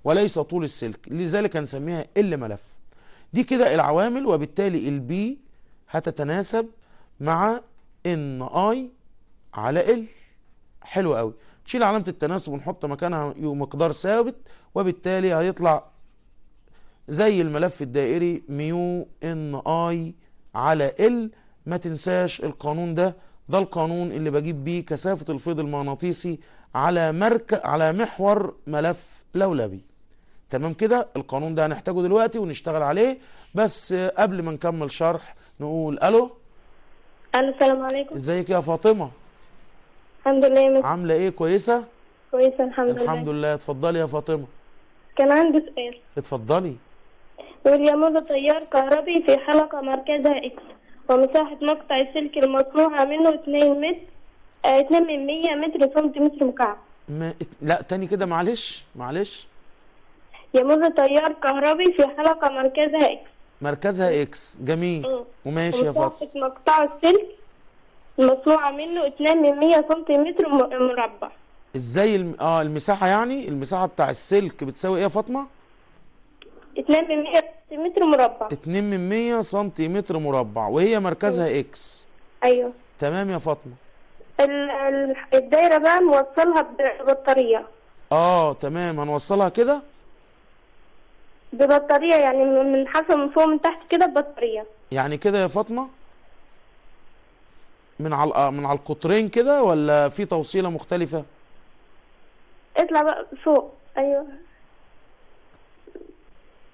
وليس طول السلك لذلك هنسميها ال ملف دي كده العوامل وبالتالي البي هتتناسب مع ان اي على ال حلو قوي تشيل علامة التناسب ونحط مكانها مقدار ثابت وبالتالي هيطلع زي الملف الدائري ميو ان اي على ال ما تنساش القانون ده ده القانون اللي بجيب بيه كثافة الفيض المغناطيسي على مرك على محور ملف لولبي تمام كده القانون ده هنحتاجه دلوقتي ونشتغل عليه بس قبل ما نكمل شرح نقول الو الو السلام عليكم ازيك يا فاطمه الحمد لله مس... عامله ايه كويسه كويسه الحمد لله الحمد لله اتفضلي يا فاطمه كان عندي سؤال اتفضلي وليمر تيار كهربي في حلقه مركزها اكس ومساحه مقطع السلك المصنوعه منه 2 متر 2 آه، من 100 متر سنتيمتر مكعب ما... لا تاني كده معلش معلش يمر تيار كهربي في حلقه مركزها اكس مركزها اكس جميل وماشي يا فاطمه مقطع السلك مصنوعة منه 2 من 100 سنتيمتر مربع ازاي الم... اه المساحة يعني المساحة بتاع السلك بتساوي ايه يا فاطمة؟ 2 من 100 سنتيمتر مربع 2 من 100 سنتيمتر مربع وهي مركزها اكس ايوه تمام يا فاطمة ال... ال... الدايرة بقى نوصلها ببطارية اه تمام هنوصلها كده ببطارية يعني من حسب من فوق من تحت كده ببطارية يعني كده يا فاطمة من على من على القطرين كده ولا في توصيله مختلفه اطلع بقى فوق ايوه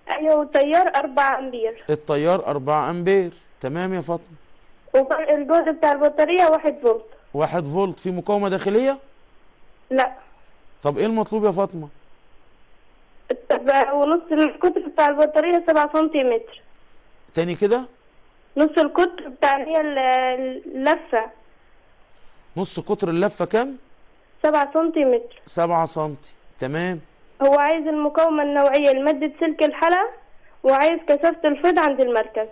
ايوه والتيار 4 امبير التيار 4 امبير تمام يا فاطمه الجزء بتاع البطاريه 1 فولت 1 فولت في مقاومه داخليه لا طب ايه المطلوب يا فاطمه ونص القطر بتاع البطاريه 7 سنتيمتر تاني كده نص القطر بتاع اللي هي اللفه نص قطر اللفه كام 7 سم 7 سم تمام هو عايز المقاومه النوعيه لماده سلك الحلقه وعايز كثافه الفيض عند المركز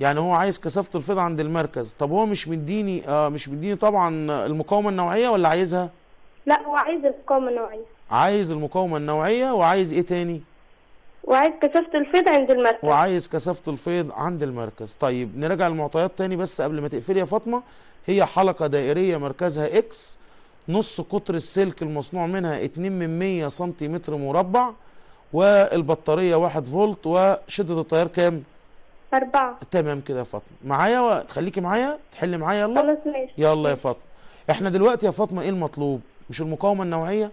يعني هو عايز كثافه الفيض عند المركز طب هو مش مديني آه مش مديني طبعا المقاومه النوعيه ولا عايزها لا هو عايز المقاومه النوعيه عايز المقاومه النوعيه وعايز ايه تاني وعايز كثافة الفيض عند المركز وعايز كثافة الفيض عند المركز طيب نراجع المعطيات تاني بس قبل ما تقفلي يا فاطمة هي حلقة دائرية مركزها اكس نص قطر السلك المصنوع منها 2 من 100 سنتيمتر مربع والبطارية 1 فولت وشدة التيار كام؟ أربعة تمام كده يا فاطمة معايا و... تخليكي معايا تحلي معايا يلا خلاص ماشي يلا يا فاطمة احنا دلوقتي يا فاطمة ايه المطلوب؟ مش المقاومة النوعية؟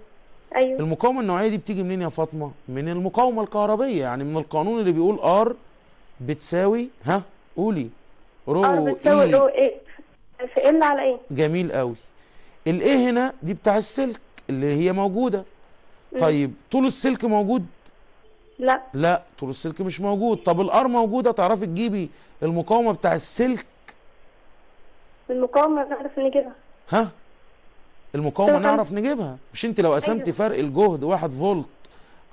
ايوه المقاومه النوعيه دي بتيجي منين يا فاطمه من المقاومه الكهربيه يعني من القانون اللي بيقول ار بتساوي ها قولي رو ار e. بتساوي رو ايه في ال على ايه جميل قوي الايه هنا دي بتاع السلك اللي هي موجوده م. طيب طول السلك موجود لا لا طول السلك مش موجود طب الار موجوده تعرفي تجيبي المقاومه بتاع السلك المقاومه ان كده ها المقاومه طبعا. نعرف نجيبها مش انت لو قسمت أيوه. فرق الجهد 1 فولت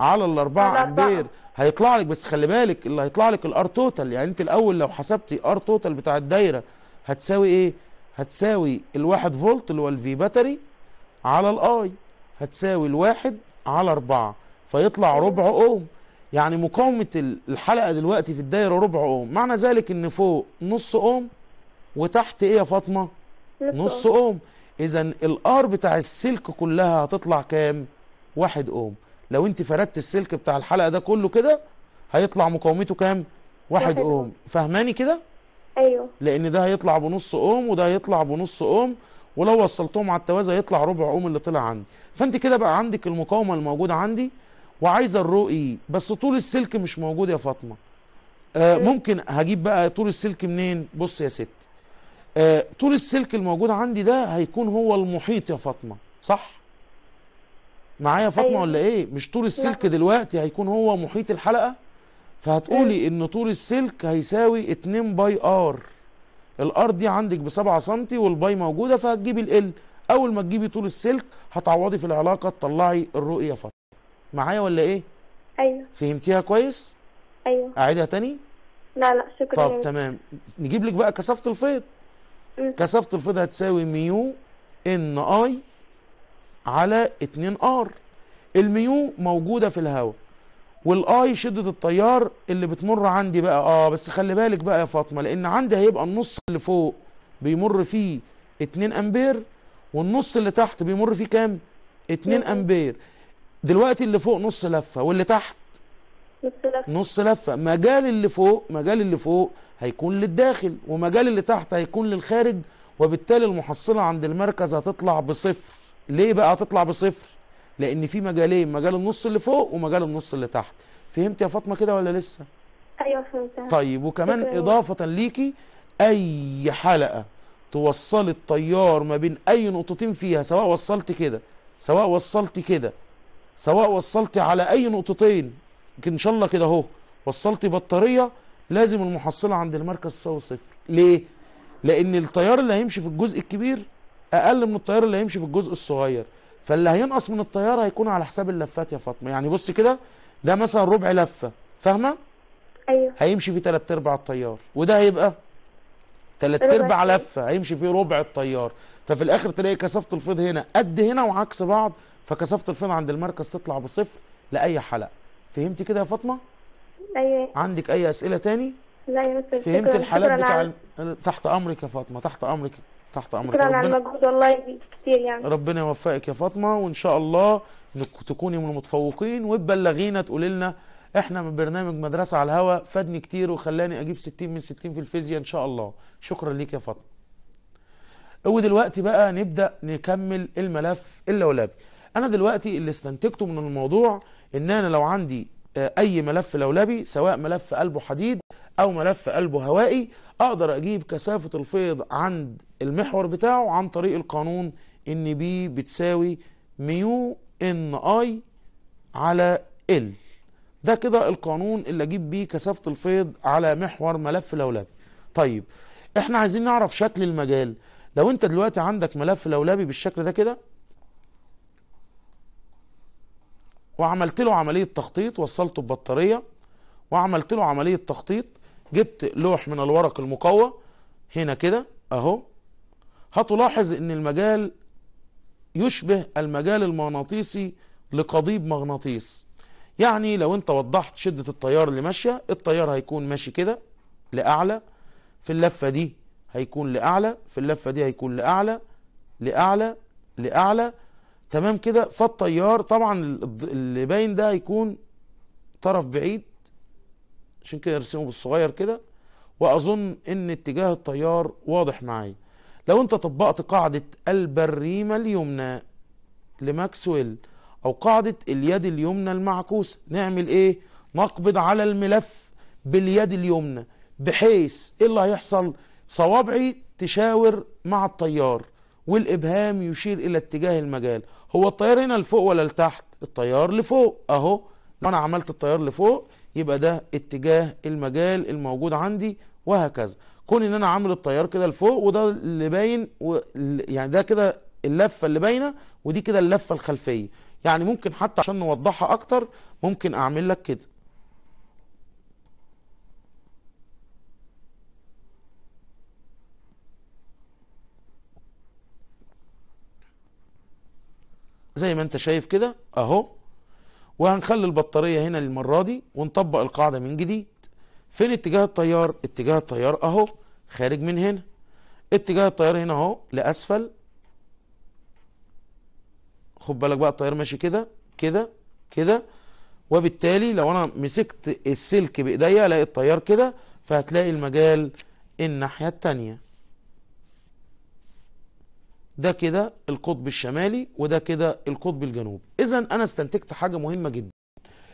على الاربعة امبير هيطلع لك بس خلي بالك اللي هيطلع لك الار توتال يعني انت الاول لو حسبتي ار توتال بتاع الدايره هتساوي ايه هتساوي الواحد فولت اللي هو الفي باتري على الاي هتساوي الواحد على اربعة فيطلع أيوة. ربع اوم يعني مقاومه الحلقه دلوقتي في الدايره ربع اوم معنى ذلك ان فوق نص اوم وتحت ايه يا فاطمه نص اوم اذا الار بتاع السلك كلها هتطلع كام واحد اوم لو انت فردت السلك بتاع الحلقه ده كله كده هيطلع مقاومته كام واحد اوم فاهماني كده ايوه لان ده هيطلع بنص اوم وده هيطلع بنص اوم ولو وصلتهم على التوازي هيطلع ربع اوم اللي طلع عندي فانت كده بقى عندك المقاومه الموجوده عندي وعايزه الرو اي بس طول السلك مش موجود يا فاطمه آه أيوه. ممكن هجيب بقى طول السلك منين بص يا ست آه طول السلك الموجود عندي ده هيكون هو المحيط يا فاطمه صح معايا يا فاطمه أيوة. ولا ايه مش طول السلك نعم. دلوقتي هيكون هو محيط الحلقه فهتقولي ان طول السلك هيساوي 2 باي ار الار دي عندك ب 7 سم والباي موجوده فهتجيبي ال اول ما تجيبي طول السلك هتعوضي في العلاقه تطلعي الرؤيه يا فاطمه معايا ولا ايه ايوه فهمتيها كويس ايوه اعيدها تاني لا لا شكرا طب تمام نجيب لك بقى كثافه الفيض كثافه الفيض هتساوي ميو ان اي على 2 ار الميو موجوده في الهواء والاي شده التيار اللي بتمر عندي بقى اه بس خلي بالك بقى يا فاطمه لان عندي هيبقى النص اللي فوق بيمر فيه 2 امبير والنص اللي تحت بيمر فيه كام 2 امبير دلوقتي اللي فوق نص لفه واللي تحت نص لفه نص لفه مجال اللي فوق مجال اللي فوق هيكون للداخل ومجال اللي تحت هيكون للخارج وبالتالي المحصله عند المركز هتطلع بصفر ليه بقى هتطلع بصفر لان في مجالين مجال النص اللي فوق ومجال النص اللي تحت فهمت يا فاطمه كده ولا لسه ايوه فهمتها طيب وكمان شكرا. اضافه ليكي اي حلقه توصلي التيار ما بين اي نقطتين فيها سواء وصلت كده سواء وصلت كده سواء وصلت على اي نقطتين ان شاء الله كده اهو وصلت بطاريه لازم المحصله عند المركز تساوي صفر ليه لان التيار اللي هيمشي في الجزء الكبير اقل من التيار اللي هيمشي في الجزء الصغير فاللي هينقص من التيار هيكون على حساب اللفات يا فاطمه يعني بص كده ده مثلا ربع لفه فاهمه ايوه هيمشي فيه ثلاث ارباع التيار وده هيبقى ثلاث ارباع لفه هيمشي فيه ربع التيار ففي الاخر تلاقي كثافه الفيض هنا قد هنا وعكس بعض فكثافه الفيض عند المركز تطلع بصفر لاي حلقه فهمتي كده يا فاطمه ايوه عندك اي اسئله تاني لا يا مستر فهمت الحالات بتاع عن... تحت امرك يا فاطمه تحت امرك تحت امرك شكرا على المجهود والله كتير يعني ربنا يوفقك يا فاطمه وان شاء الله تكوني من المتفوقين وتبلغينا تقولي لنا احنا من برنامج مدرسه على الهواء فادني كتير وخلاني اجيب 60 من 60 في الفيزياء ان شاء الله شكرا ليك يا فاطمه ودلوقتي بقى نبدا نكمل الملف اللولبي انا دلوقتي اللي استنتجته من الموضوع ان انا لو عندي آه، اي ملف لولبي سواء ملف قلبه حديد او ملف قلبه هوائي اقدر اجيب كثافة الفيض عند المحور بتاعه عن طريق القانون ان بي بتساوي ميو ان اي على ال ده كده القانون اللي اجيب بيه كثافة الفيض على محور ملف لولبي طيب احنا عايزين نعرف شكل المجال لو انت دلوقتي عندك ملف لولبي بالشكل ده كده وعملت له عمليه تخطيط وصلته ببطاريه وعملت له عمليه تخطيط جبت لوح من الورق المقوى هنا كده اهو هتلاحظ ان المجال يشبه المجال المغناطيسي لقضيب مغناطيس يعني لو انت وضحت شدة التيار اللي ماشية التيار هيكون ماشي كده لأعلى في اللفة دي هيكون لأعلى في اللفة دي هيكون لأعلى لأعلى لأعلى تمام كده فالطيار طبعا اللي باين ده هيكون طرف بعيد عشان كده ارسمه بالصغير كده واظن ان اتجاه الطيار واضح معايا لو انت طبقت قاعدة البريمة اليمنى لماكسويل او قاعدة اليد اليمنى المعكوسة نعمل ايه نقبض على الملف باليد اليمنى بحيث ايه اللي هيحصل صوابعي تشاور مع الطيار والإبهام يشير إلى اتجاه المجال هو التيار هنا لفوق ولا لتحت التيار لفوق أهو لو أنا عملت التيار لفوق يبقى ده اتجاه المجال الموجود عندي وهكذا كون ان انا عامل التيار كده لفوق وده اللي باين و... يعني ده كده اللفه اللي باينه ودي كده اللفه الخلفيه يعني ممكن حتى عشان نوضحها اكتر ممكن اعمل لك كده زي ما انت شايف كده اهو وهنخلي البطارية هنا للمرة دي ونطبق القاعدة من جديد فين اتجاه التيار اتجاه التيار اهو خارج من هنا اتجاه التيار هنا اهو لاسفل خد بالك بقى التيار ماشي كده كده كده وبالتالي لو انا مسكت السلك بايديا الاقي التيار كده فهتلاقي المجال الناحية التانية ده كده القطب الشمالي وده كده القطب الجنوبي اذا انا استنتجت حاجه مهمه جدا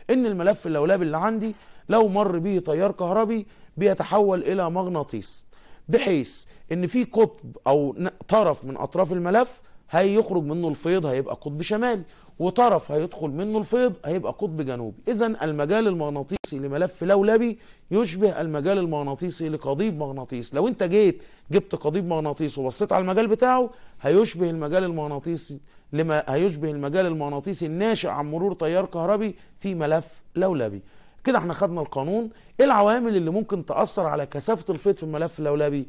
ان الملف اللولاب اللي عندي لو مر به تيار كهربي بيتحول الى مغناطيس بحيث ان في قطب او طرف من اطراف الملف هيخرج منه الفيض هيبقى قطب شمالي وطرف هيدخل منه الفيض هيبقى قطب جنوبي اذا المجال المغناطيسي لملف لولبي يشبه المجال المغناطيسي لقضيب مغناطيس لو انت جيت جبت قضيب مغناطيس وبصيت على المجال بتاعه هيشبه المجال المغناطيسي لما هيشبه المجال المغناطيسي الناشئ عن مرور تيار كهربي في ملف لولبي كده احنا خدنا القانون ايه العوامل اللي ممكن تأثر على كثافة الفيض في الملف اللولبي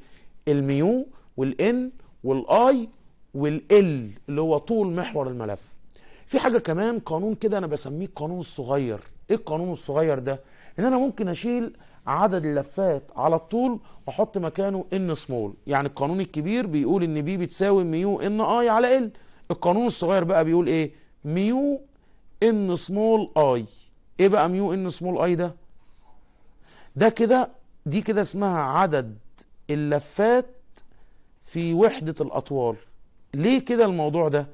الميو والان والاي والال اللي هو طول محور الملف في حاجه كمان قانون كده انا بسميه القانون الصغير ايه القانون الصغير ده ان انا ممكن اشيل عدد اللفات على الطول واحط مكانه ان سمول يعني القانون الكبير بيقول ان بي بتساوي ميو ان اي على ال القانون الصغير بقى بيقول ايه ميو ان سمول اي ايه بقى ميو ان سمول اي ده ده كده دي كده اسمها عدد اللفات في وحدة الاطوال ليه كده الموضوع ده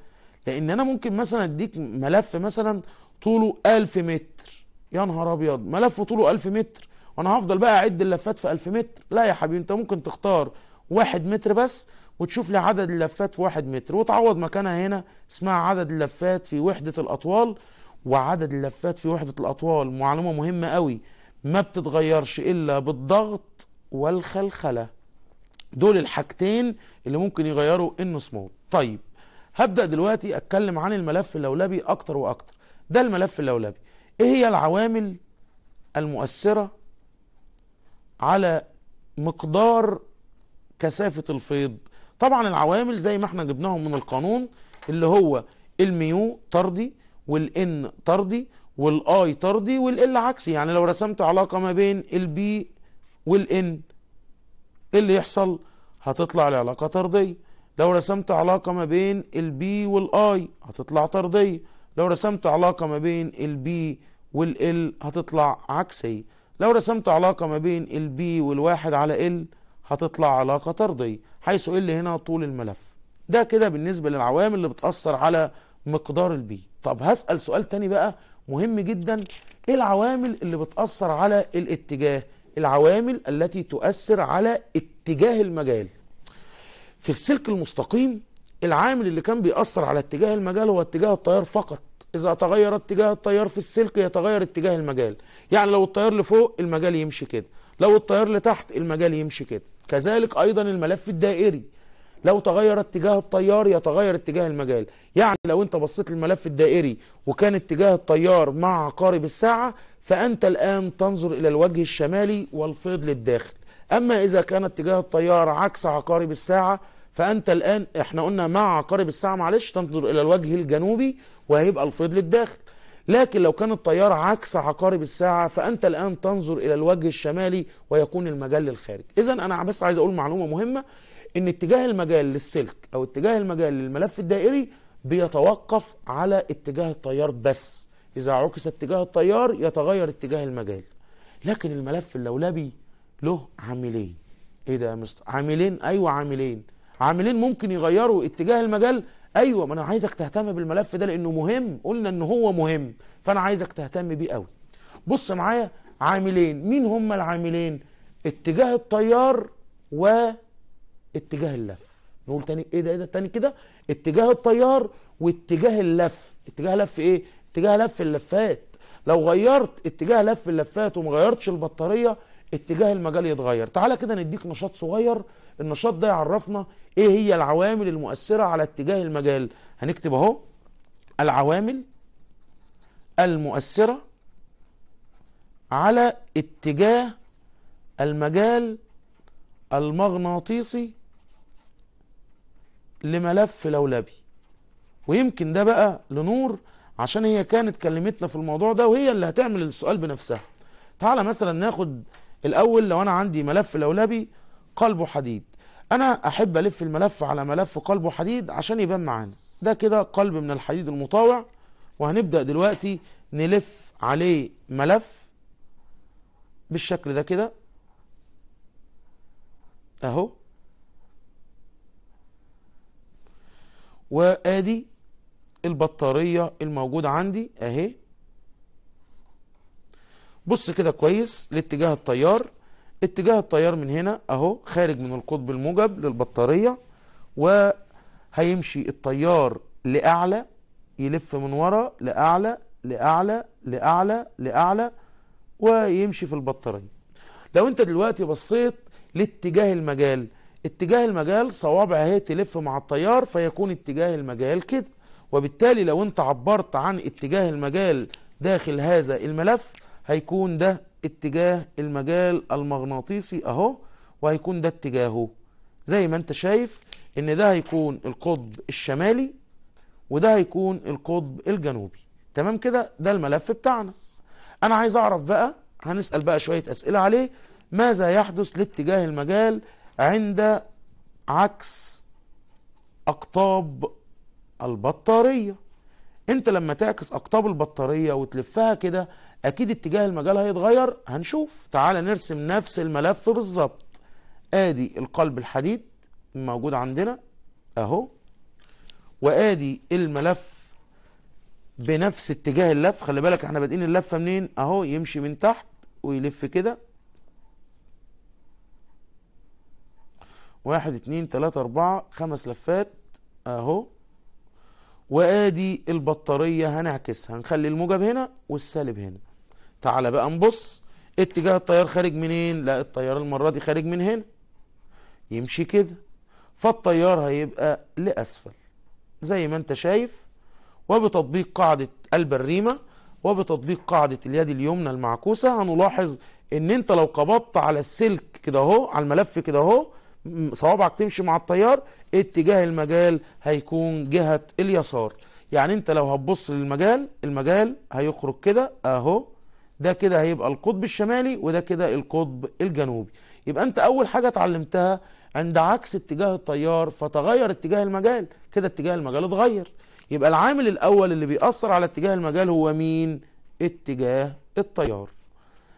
لان انا ممكن مثلا اديك ملف مثلا طوله 1000 متر يا نهار ابيض ملف طوله 1000 متر وانا هفضل بقى اعد اللفات في 1000 متر لا يا حبيبي انت ممكن تختار 1 متر بس وتشوف لي عدد اللفات في 1 متر وتعوض مكانها هنا اسمها عدد اللفات في وحده الاطوال وعدد اللفات في وحده الاطوال معلومه مهمه قوي ما بتتغيرش الا بالضغط والخلخله دول الحاجتين اللي ممكن يغيروا النصمات طيب هبدأ دلوقتي أتكلم عن الملف اللولبي أكتر وأكتر ده الملف اللولبي إيه هي العوامل المؤثرة على مقدار كثافة الفيض طبعا العوامل زي ما احنا جبناهم من القانون اللي هو الميو طردي والان طردي والاي طردي والال عكسي يعني لو رسمت علاقة ما بين البي والان ايه اللي يحصل هتطلع العلاقة طردية لو رسمت علاقة ما بين البي والاي هتطلع طردية لو رسمت علاقة ما بين البي والال هتطلع عكسية لو رسمت علاقة ما بين البي والواحد على ال هتطلع علاقة طردية حيث ال هنا طول الملف ده كده بالنسبة للعوامل اللي بتأثر على مقدار البي طب هسأل سؤال تاني بقى مهم جدا ايه العوامل اللي بتأثر على الاتجاه العوامل التي تؤثر على اتجاه المجال في السلك المستقيم العامل اللي كان بيأثر على اتجاه المجال هو اتجاه التيار فقط إذا تغير اتجاه التيار في السلك يتغير اتجاه المجال يعني لو التيار لفوق المجال يمشي كده لو التيار لتحت المجال يمشي كده كذلك أيضا الملف الدائري لو تغير اتجاه التيار يتغير اتجاه المجال يعني لو انت بصيت الملف الدائري وكان اتجاه التيار مع عقارب الساعة فأنت الآن تنظر إلى الوجه الشمالي والفيض للداخل أما إذا كان اتجاه الطيارة عكس عقارب الساعة فأنت الآن إحنا قلنا مع عقارب الساعة معلش تنظر إلى الوجه الجنوبي وهيبقى الفيض للداخل لكن لو كان الطيارة عكس عقارب الساعة فأنت الآن تنظر إلى الوجه الشمالي ويكون المجال للخارج إذا أنا بس عايز أقول معلومة مهمة إن اتجاه المجال للسلك أو اتجاه المجال للملف الدائري بيتوقف على اتجاه التيار بس إذا عكس اتجاه التيار يتغير اتجاه المجال لكن الملف اللولبي له عاملين ايه ده يا مستر عاملين ايوه عاملين عاملين ممكن يغيروا اتجاه المجال ايوه ما انا عايزك تهتم بالملف ده لانه مهم قلنا ان هو مهم فانا عايزك تهتم بيه قوي بص معايا عاملين مين هما العاملين اتجاه التيار واتجاه اللف نقول تاني ايه ده ايه ده تاني كده اتجاه التيار واتجاه اللف اتجاه لف ايه اتجاه لف اللفات لو غيرت اتجاه لف اللفات وما غيرتش البطاريه اتجاه المجال يتغير تعالى كده نديك نشاط صغير النشاط ده يعرفنا ايه هي العوامل المؤثرة على اتجاه المجال هنكتب اهو العوامل المؤثرة على اتجاه المجال المغناطيسي لملف لولبي ويمكن ده بقى لنور عشان هي كانت كلمتنا في الموضوع ده وهي اللي هتعمل السؤال بنفسها تعالى مثلا ناخد الأول لو أنا عندي ملف لولبي قلبه حديد أنا أحب ألف الملف على ملف قلبه حديد عشان يبان معانا ده كده قلب من الحديد المطاوع وهنبدأ دلوقتي نلف عليه ملف بالشكل ده كده أهو وآدي البطارية الموجودة عندي أهي بص كده كويس لاتجاه التيار اتجاه التيار من هنا اهو خارج من القطب الموجب للبطارية وهيمشي التيار لأعلى يلف من ورا لأعلى لأعلى لأعلى لأعلى ويمشي في البطارية لو انت دلوقتي بصيت لاتجاه المجال اتجاه المجال صوابع اهي تلف مع التيار فيكون اتجاه المجال كده وبالتالي لو انت عبرت عن اتجاه المجال داخل هذا الملف هيكون ده اتجاه المجال المغناطيسي اهو وهيكون ده اتجاهه زي ما انت شايف ان ده هيكون القطب الشمالي وده هيكون القطب الجنوبي تمام كده ده الملف بتاعنا انا عايز اعرف بقى هنسأل بقى شوية اسئلة عليه ماذا يحدث لاتجاه المجال عند عكس اقطاب البطارية انت لما تعكس اقطاب البطارية وتلفها كده اكيد اتجاه المجال هيتغير هنشوف تعال نرسم نفس الملف بالظبط ادي القلب الحديد موجود عندنا اهو وادي الملف بنفس اتجاه اللف خلي بالك احنا بادئين اللفه منين اهو يمشي من تحت ويلف كده واحد اتنين تلاتة اربعة خمس لفات اهو وادي البطارية هنعكسها هنخلي الموجب هنا والسالب هنا تعالى بقى نبص اتجاه التيار خارج منين لا التيار المرة دي خارج من هنا يمشي كده فالتيار هيبقى لأسفل زي ما انت شايف وبتطبيق قاعدة البريمة وبتطبيق قاعدة اليد اليمنى المعكوسة هنلاحظ ان انت لو قبضت على السلك كده اهو على الملف كده اهو صوابعك تمشي مع التيار اتجاه المجال هيكون جهة اليسار يعني انت لو هتبص للمجال المجال هيخرج كده اهو ده كده هيبقى القطب الشمالي وده كده القطب الجنوبي يبقى انت اول حاجه اتعلمتها عند عكس اتجاه التيار فتغير اتجاه المجال كده اتجاه المجال اتغير يبقى العامل الاول اللي بيأثر على اتجاه المجال هو مين اتجاه التيار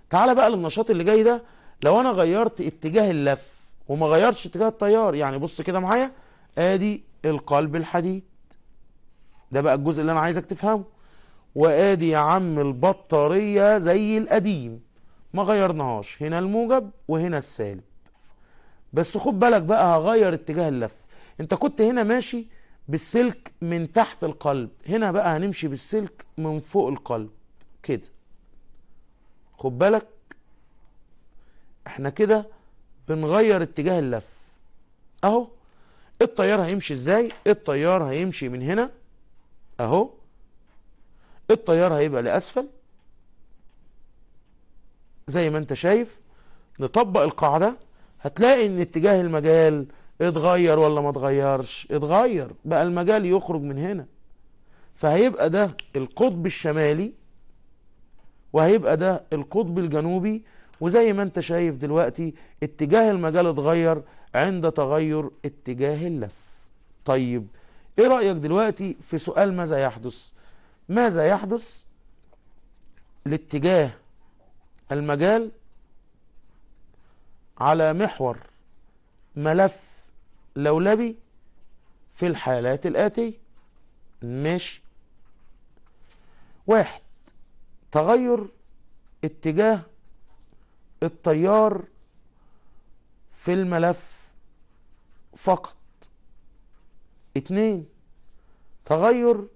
تعال بقى للنشاط اللي جاي ده لو انا غيرت اتجاه اللف وما غيرتش اتجاه التيار يعني بص كده معايا ادي القلب الحديد ده بقى الجزء اللي انا عايزك تفهمه وادي يا عم البطارية زي القديم ما غيرناهاش هنا الموجب وهنا السالب بس خد بالك بقى هغير اتجاه اللف انت كنت هنا ماشي بالسلك من تحت القلب هنا بقى هنمشي بالسلك من فوق القلب كده خد بالك احنا كده بنغير اتجاه اللف اهو التيار هيمشي ازاي التيار هيمشي من هنا اهو التيار هيبقى لأسفل زي ما انت شايف نطبق القاعدة هتلاقي ان اتجاه المجال اتغير ولا ما اتغيرش اتغير بقى المجال يخرج من هنا فهيبقى ده القطب الشمالي وهيبقى ده القطب الجنوبي وزي ما انت شايف دلوقتي اتجاه المجال اتغير عند تغير اتجاه اللف طيب ايه رأيك دلوقتي في سؤال ماذا يحدث ماذا يحدث لاتجاه المجال على محور ملف لولبي في الحالات الآتية ماشي واحد تغير اتجاه التيار في الملف فقط اتنين تغير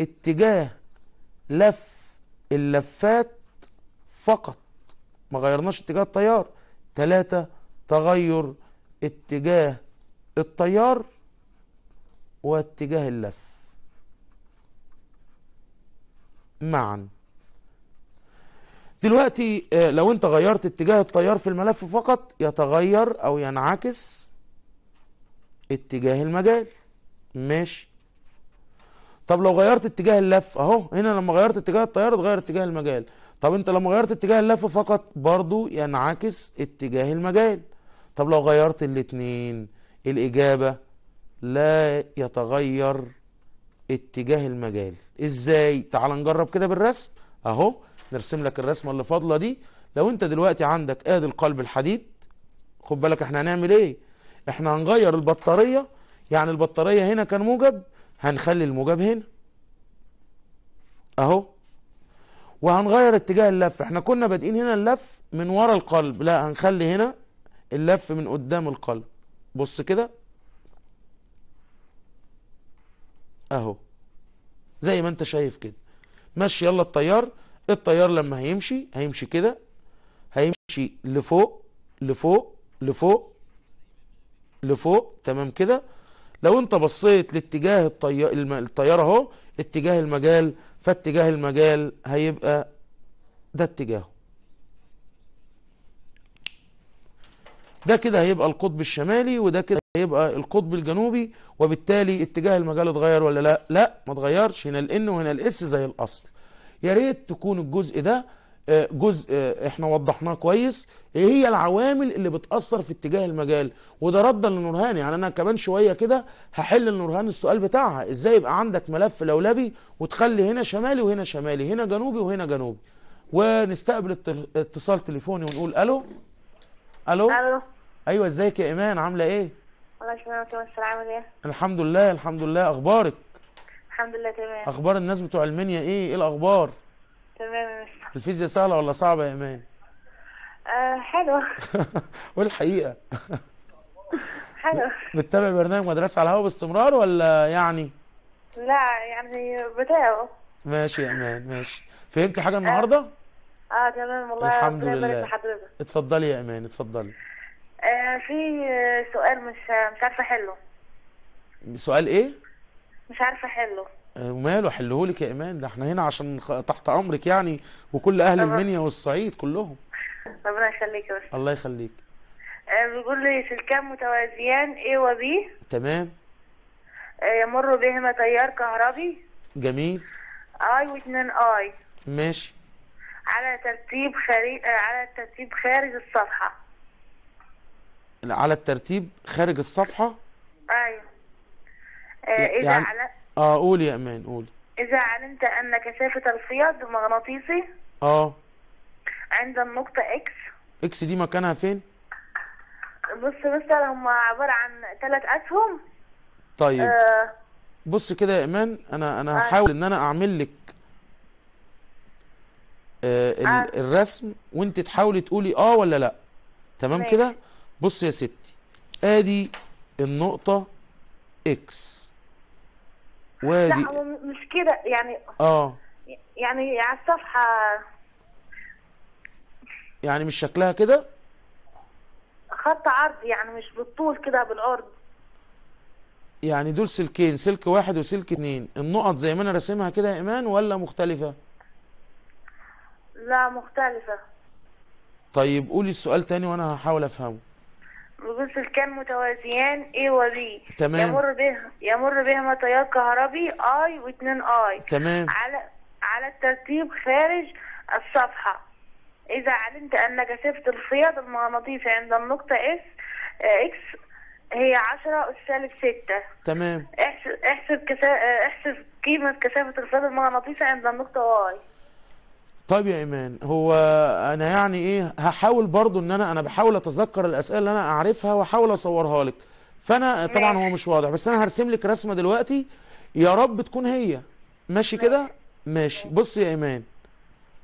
اتجاه لف اللفات فقط ما غيرناش اتجاه التيار تلاتة تغير اتجاه التيار واتجاه اللف معا دلوقتي آه، لو انت غيرت اتجاه التيار في الملف فقط يتغير او ينعكس اتجاه المجال ماشي طب لو غيرت اتجاه اللف اهو هنا لما غيرت اتجاه التيار اتغير اتجاه المجال طب انت لما غيرت اتجاه اللف فقط برضو ينعكس اتجاه المجال طب لو غيرت الاتنين الاجابة لا يتغير اتجاه المجال ازاي تعال نجرب كده بالرسم اهو نرسم لك الرسمة اللي فاضلة دي لو انت دلوقتي عندك ادي القلب الحديد خد بالك احنا هنعمل ايه احنا هنغير البطارية يعني البطارية هنا كان موجب هنخلي الموجب هنا اهو وهنغير اتجاه اللف احنا كنا بادئين هنا اللف من ورا القلب لا هنخلي هنا اللف من قدام القلب بص كده اهو زي ما انت شايف كده ماشي يلا الطيار الطيار لما هيمشي هيمشي كده هيمشي لفوق لفوق لفوق لفوق تمام كده لو انت بصيت لاتجاه الطيارة اهو اتجاه المجال فاتجاه المجال هيبقى ده اتجاهه ده كده هيبقى القطب الشمالي وده كده هيبقى القطب الجنوبي وبالتالي اتجاه المجال اتغير ولا لا لا ما اتغيرش هنا الان وهنا الاس زي الاصل يا ريت تكون الجزء ده آه، جزء آه، احنا وضحناه كويس ايه هي العوامل اللي بتاثر في اتجاه المجال وده ردا لنورهان يعني انا كمان شويه كده هحل لنورهان السؤال بتاعها ازاي يبقى عندك ملف لولبي وتخلي هنا شمالي وهنا شمالي هنا جنوبي وهنا جنوبي ونستقبل اتصال تليفوني ونقول الو الو الو ايوه ازيك يا ايمان عامله ايه الله يسلمك يا مستر عامل ايه الحمد لله الحمد لله اخبارك الحمد لله تمام اخبار الناس بتوع المنيا ايه ايه الاخبار تمام يا مستر الفيزياء سهلة ولا صعبة يا إيمان؟ آه حلوة والحقيقة حلوة بتتابع برنامج مدرسة على الهوا باستمرار ولا يعني؟ لا يعني بتابعه ماشي يا إيمان ماشي فهمتي حاجة آه. النهاردة؟ آه, آه تمام والله الحمد لله اتفضلي يا إيمان اتفضلي آه في سؤال مش مش عارفة أحله سؤال إيه؟ مش عارفة أحله وماله لك يا ايمان ده احنا هنا عشان تحت امرك يعني وكل اهل المنيا والصعيد كلهم ربنا يخليك يا الله يخليك آه، بيقول لي سلكان متوازيان ايه وبي تمام آه، يمر بهما تيار كهربي جميل اي واثنين اي ماشي على ترتيب خارج آه، على الترتيب خارج الصفحه على الترتيب خارج الصفحه ايوه اذا يعني... على اه قولي يا امان قولي اذا علمت ان كثافة الفيض مغناطيسي اه عند النقطة اكس اكس دي مكانها فين بص بص هم عبارة عن ثلاث اسهم طيب آه بص كده يا امان انا انا آه. هحاول آه. ان انا اعمل لك آه،, آه. الرسم وانت تحاولي تقولي اه ولا لا تمام كده بص يا ستي ادي النقطة اكس وادي لا هو مش كده يعني اه يعني على الصفحه يعني مش شكلها كده خط عرض يعني مش بالطول كده بالعرض يعني دول سلكين سلك واحد وسلك اتنين النقط زي ما انا راسمها كده يا ايمان ولا مختلفه لا مختلفه طيب قولي السؤال تاني وانا هحاول افهمه بجوز الكام متوازيان A و B تمام يمر به يمر بهما تيار كهربي I و 2 I تمام على على الترتيب خارج الصفحة إذا علمت أن كثافة الفيض المغناطيسي عند النقطة S آه، X هي 10 أس سالب 6 تمام احسب احسب كثافة احسب قيمة كثافة الفيض المغناطيسي عند النقطة Y طيب يا ايمان هو انا يعني ايه هحاول برضو ان انا انا بحاول اتذكر الاسئله اللي انا اعرفها واحاول اصورها لك فانا طبعا هو مش واضح بس انا هرسم لك رسمه دلوقتي يا رب تكون هي ماشي كده ماشي بص يا ايمان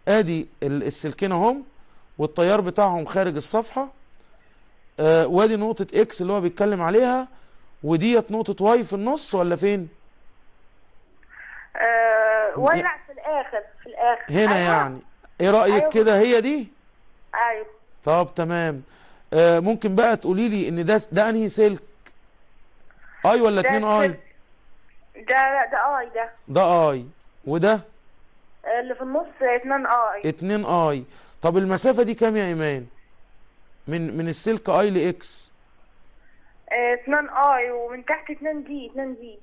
ادي السلكين اهم والتيار بتاعهم خارج الصفحه آه وادي نقطه اكس اللي هو بيتكلم عليها وديت نقطه واي في النص ولا فين آه واي الاخر في الاخر هنا أيوة. يعني ايه رايك أيوة. كده هي دي ايوه طب تمام آه ممكن بقى تقولي لي ان ده ده انهي سلك اي ولا 2 اي ده لا ده اي ده ده اي وده آه، اللي في النص 2 اي 2 اي طب المسافه دي كام يا ايمان من من السلك اي لاكس 2 آه، اي ومن تحت 2 دي 2 دي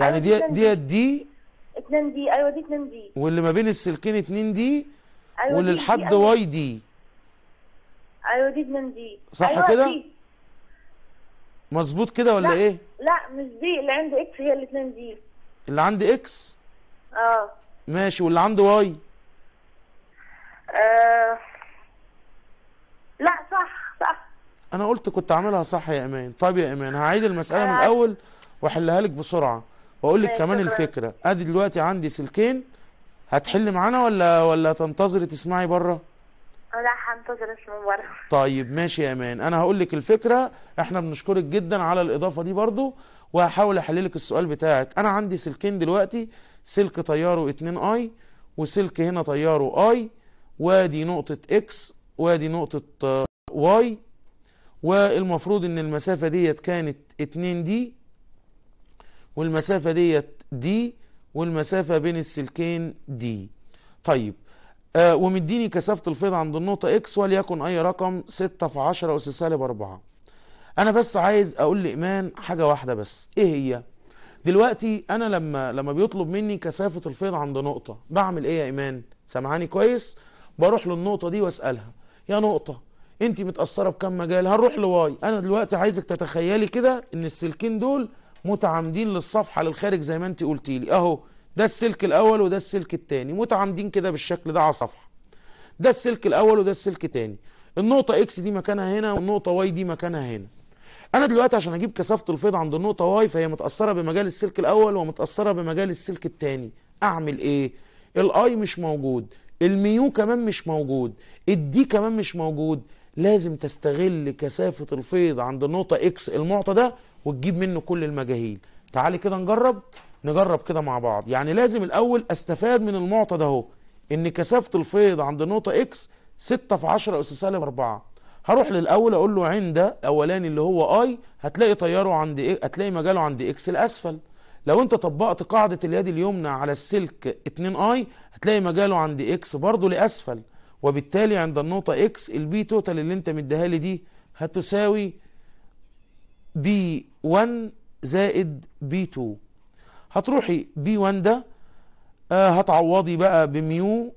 يعني أيوة، دي ديت دي 2 دي ايوه دي 2 دي واللي ما بين السلكين 2 دي أيوة واللي لحد واي دي ايوه دي 2 دي صح أيوة كده؟ مظبوط كده ولا لا. ايه؟ لا مش دي اللي عند اكس هي ال 2 دي اللي عندي اكس؟ اه ماشي واللي عنده واي؟ آه. لا صح صح انا قلت كنت عاملها صح يا امان طيب يا امان هعيد المساله من آه. الاول واحلها لك بسرعه واقول لك كمان الفكره ادي دلوقتي عندي سلكين هتحل معانا ولا ولا تنتظري تسمعي بره لا هنتظر اسمه بره طيب ماشي يا امان انا هقول لك الفكره احنا بنشكرك جدا على الاضافه دي برضو وهحاول احل لك السؤال بتاعك انا عندي سلكين دلوقتي سلك طياره 2 اي وسلك هنا طياره اي وادي نقطه اكس وادي نقطه آه، واي والمفروض ان المسافه ديت كانت 2 دي والمسافة ديت دي والمسافة بين السلكين دي طيب آه ومديني كثافة الفيض عند النقطة اكس وليكن أي رقم 6 في 10 أس سالب 4 أنا بس عايز أقول لإيمان حاجة واحدة بس إيه هي؟ دلوقتي أنا لما لما بيطلب مني كثافة الفيض عند نقطة بعمل إيه يا إيمان؟ سامعاني كويس؟ بروح للنقطة دي وأسألها يا نقطة أنت متأثرة بكام مجال؟ هنروح لواي أنا دلوقتي عايزك تتخيلي كده إن السلكين دول متعمدين للصفحه للخارج زي ما انت قلتي لي اهو ده السلك الاول وده السلك الثاني متعمدين كده بالشكل ده على الصفحه ده السلك الاول وده السلك الثاني النقطه اكس دي مكانها هنا والنقطه واي دي مكانها هنا انا دلوقتي عشان اجيب كثافه الفيض عند النقطه واي فهي متاثره بمجال السلك الاول ومتاثره بمجال السلك الثاني اعمل ايه الاي مش موجود الميو كمان مش موجود الدي كمان مش موجود لازم تستغل كثافه الفيض عند النقطه اكس المعطى ده وتجيب منه كل المجاهيل تعالي كده نجرب نجرب كده مع بعض يعني لازم الاول استفاد من المعطى ده اهو ان كثافه الفيض عند النقطه اكس 6 في 10 اس سالب 4 هروح للاول اقول له عند اولاني اللي هو اي هتلاقي تياره عند إيه؟ هتلاقي مجاله عند اكس الاسفل لو انت طبقت قاعده اليد اليمنى على السلك 2 اي هتلاقي مجاله عند اكس برضه لاسفل وبالتالي عند النقطه اكس البي توتال اللي انت مديها لي دي هتساوي بي 1 زائد بي 2 هتروحي بي 1 ده آه، هتعوضي بقى بميو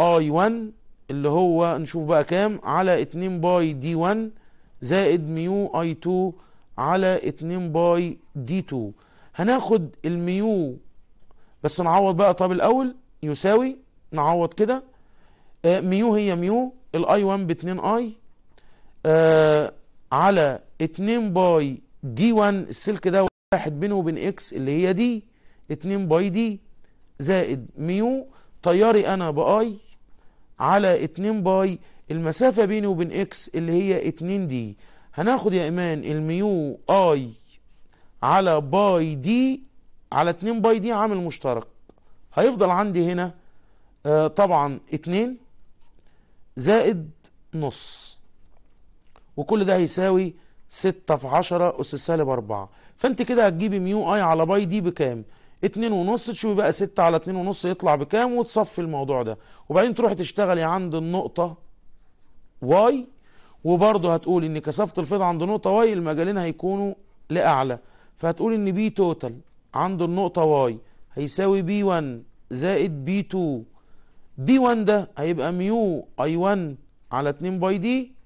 اي 1 اللي هو نشوف بقى كام على 2 باي دي 1 زائد ميو اي 2 على 2 باي دي 2 هناخد الميو بس نعوض بقى طب الاول يساوي نعوض كده آه، ميو هي ميو الاي 1 ب 2 اي على 2 باي دي 1 السلك ده واحد بينه وبين اكس اللي هي دي 2 باي دي زائد ميو طياري انا باي على 2 باي المسافة بيني وبين اكس اللي هي 2 دي هناخد يا ايمان الميو اي على باي دي على 2 باي دي عامل مشترك هيفضل عندي هنا آه طبعا 2 زائد نص وكل ده هيساوي 6 في 10 أس سالب 4 فأنت كده هتجيبي ميو أي على باي دي بكام؟ 2.5 تشوفي بقى 6 على 2.5 يطلع بكام وتصفي الموضوع ده وبعدين تروحي تشتغلي عند النقطة واي وبرضه هتقول إن كثافة الفيض عند نقطة واي المجالين هيكونوا لأعلى فهتقول إن بي توتال عند النقطة واي هيساوي بي 1 زائد بي 2 بي 1 ده هيبقى ميو اي 1 على 2 باي دي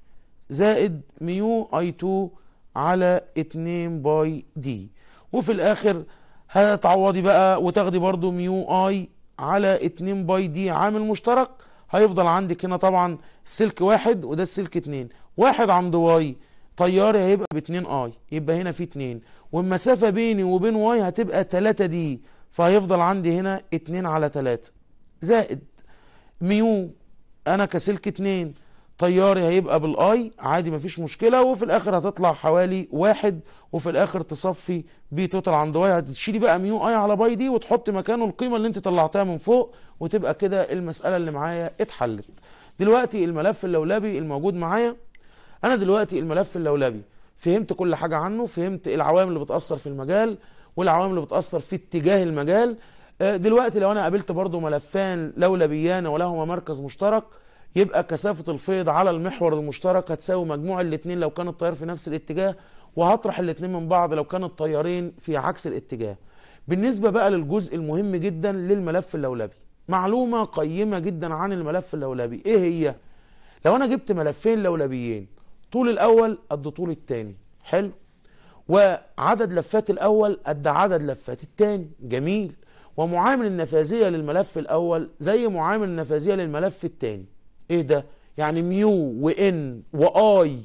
زائد ميو اي 2 على 2 باي دي وفي الاخر هتعوضي بقى وتاخدي برضو ميو اي على 2 باي دي عامل مشترك هيفضل عندك هنا طبعا سلك واحد وده السلك اتنين واحد عند واي طياري هيبقى باتنين اي يبقى هنا في اتنين والمسافة بيني وبين واي هتبقى تلاتة دي فهيفضل عندي هنا اتنين على تلاتة زائد ميو انا كسلك اتنين طياري هيبقى بالاي عادي مفيش مشكله وفي الاخر هتطلع حوالي واحد وفي الاخر تصفي بي توتال عند واي هتشيلي بقى ميو اي على باي دي وتحط مكانه القيمه اللي انت طلعتها من فوق وتبقى كده المساله اللي معايا اتحلت دلوقتي الملف اللولبي الموجود معايا انا دلوقتي الملف اللولبي فهمت كل حاجه عنه فهمت إيه العوامل اللي بتاثر في المجال والعوامل اللي بتاثر في اتجاه المجال آه، دلوقتي لو انا قابلت برضو ملفان لولبيان ولهما مركز مشترك يبقى كثافة الفيض على المحور المشترك هتساوي مجموع الاتنين لو كان الطيار في نفس الاتجاه وهطرح الاتنين من بعض لو كان الطيارين في عكس الاتجاه بالنسبة بقى للجزء المهم جدا للملف اللولبي معلومة قيمة جدا عن الملف اللولبي ايه هي؟ لو انا جبت ملفين لولبيين طول الاول قد طول التاني حلو وعدد لفات الاول قد عدد لفات التاني جميل ومعامل النفاذية للملف الاول زي معامل النفاذية للملف التاني ايه ده يعني ميو وان واي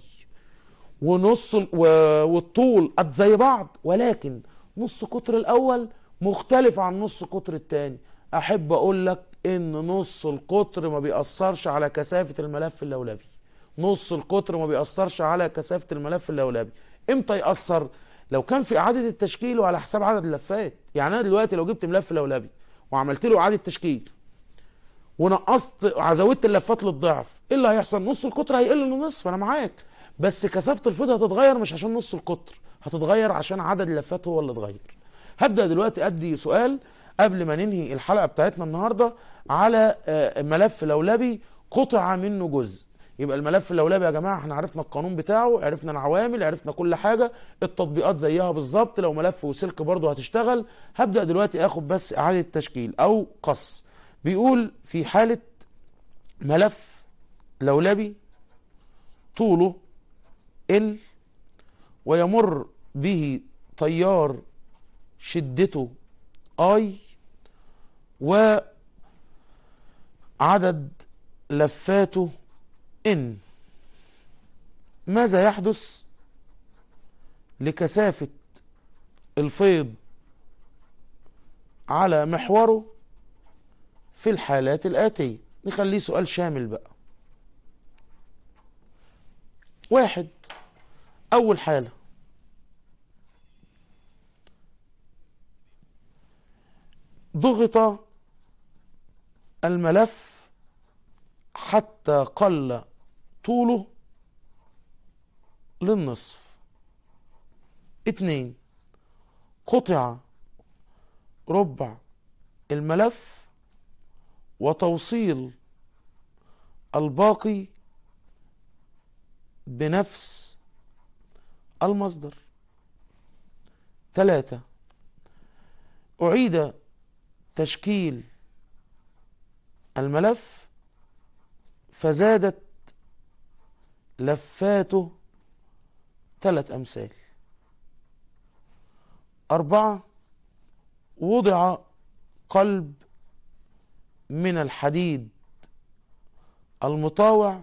ونص والطول قد زي بعض ولكن نص قطر الاول مختلف عن نص قطر التاني احب اقول لك ان نص القطر ما بيأثرش على كثافة الملف اللولبي نص القطر ما بيأثرش على كثافة الملف اللولبي امتى يأثر لو كان في اعادة التشكيل وعلى حساب عدد اللفات يعني انا دلوقتي لو جبت ملف لولبي وعملت له اعادة تشكيل ونقصت عزودت اللفات للضعف ايه اللي هيحصل نص القطر هيقل لنصف انا معاك بس كثافه الفيض هتتغير مش عشان نص القطر هتتغير عشان عدد اللفات هو اللي اتغير هبدا دلوقتي ادي سؤال قبل ما ننهي الحلقه بتاعتنا النهارده على آه، ملف لولبي قطع منه جزء يبقى الملف اللولبي يا جماعه احنا عرفنا القانون بتاعه عرفنا العوامل عرفنا كل حاجه التطبيقات زيها بالظبط لو ملف وسلك برضه هتشتغل هبدا دلوقتي اخد بس اعاده تشكيل او قص بيقول في حالة ملف لولبي طوله ال ويمر به تيار شدته اي وعدد لفاته ان ماذا يحدث لكثافة الفيض على محوره في الحالات الآتية نخليه سؤال شامل بقى واحد أول حالة ضغط الملف حتى قل طوله للنصف اتنين قطع ربع الملف وتوصيل الباقي بنفس المصدر ثلاثة أعيد تشكيل الملف فزادت لفاته ثلاث أمثال أربعة وضع قلب من الحديد المطاوع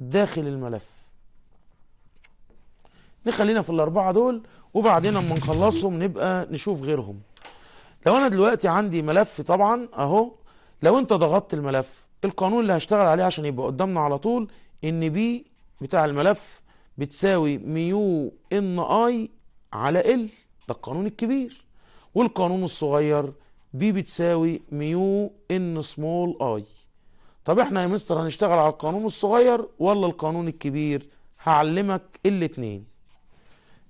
داخل الملف نخلينا في الأربعة دول وبعدين اما نخلصهم نبقى نشوف غيرهم لو أنا دلوقتي عندي ملف طبعا أهو لو أنت ضغطت الملف القانون اللي هشتغل عليه عشان يبقى قدامنا على طول إن بي بتاع الملف بتساوي ميو إن أي على ال ده القانون الكبير والقانون الصغير بي بتساوي ميو ان سمول اي طب احنا يا مستر هنشتغل على القانون الصغير ولا القانون الكبير هعلمك الاثنين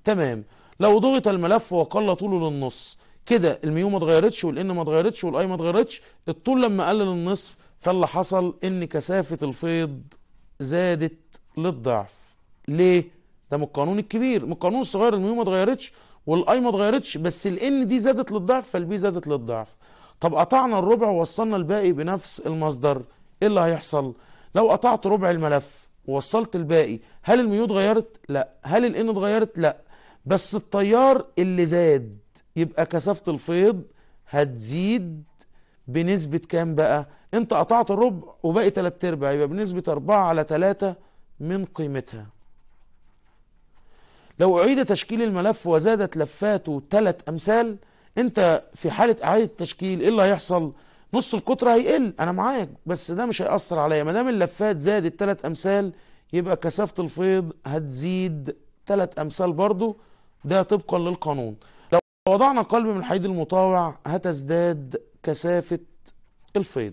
تمام لو ضغط الملف وقل طوله للنص كده الميو ما اتغيرتش والان ما اتغيرتش والاي ما اتغيرتش الطول لما قل للنصف فاللي حصل ان كثافه الفيض زادت للضعف ليه ده من القانون الكبير من القانون الصغير الميو ما اتغيرتش والاي ما اتغيرتش بس الان دي زادت للضعف فالبي زادت للضعف طب قطعنا الربع ووصلنا الباقي بنفس المصدر ايه اللي هيحصل لو قطعت ربع الملف ووصلت الباقي هل الميو اتغيرت لا هل الان اتغيرت لا بس التيار اللي زاد يبقى كثافه الفيض هتزيد بنسبه كام بقى انت قطعت الربع وباقي 3 ارباع يبقى بنسبه 4 على 3 من قيمتها لو أعيد تشكيل الملف وزادت لفاته ثلاث أمثال أنت في حالة إعادة التشكيل إيه اللي هيحصل؟ نص القطر هيقل أنا معاك بس ده مش هيأثر عليا ما دام اللفات زادت ثلاث أمثال يبقى كثافة الفيض هتزيد ثلاث أمثال برضو ده طبقا للقانون لو وضعنا قلب من الحديد المطاوع هتزداد كثافة الفيض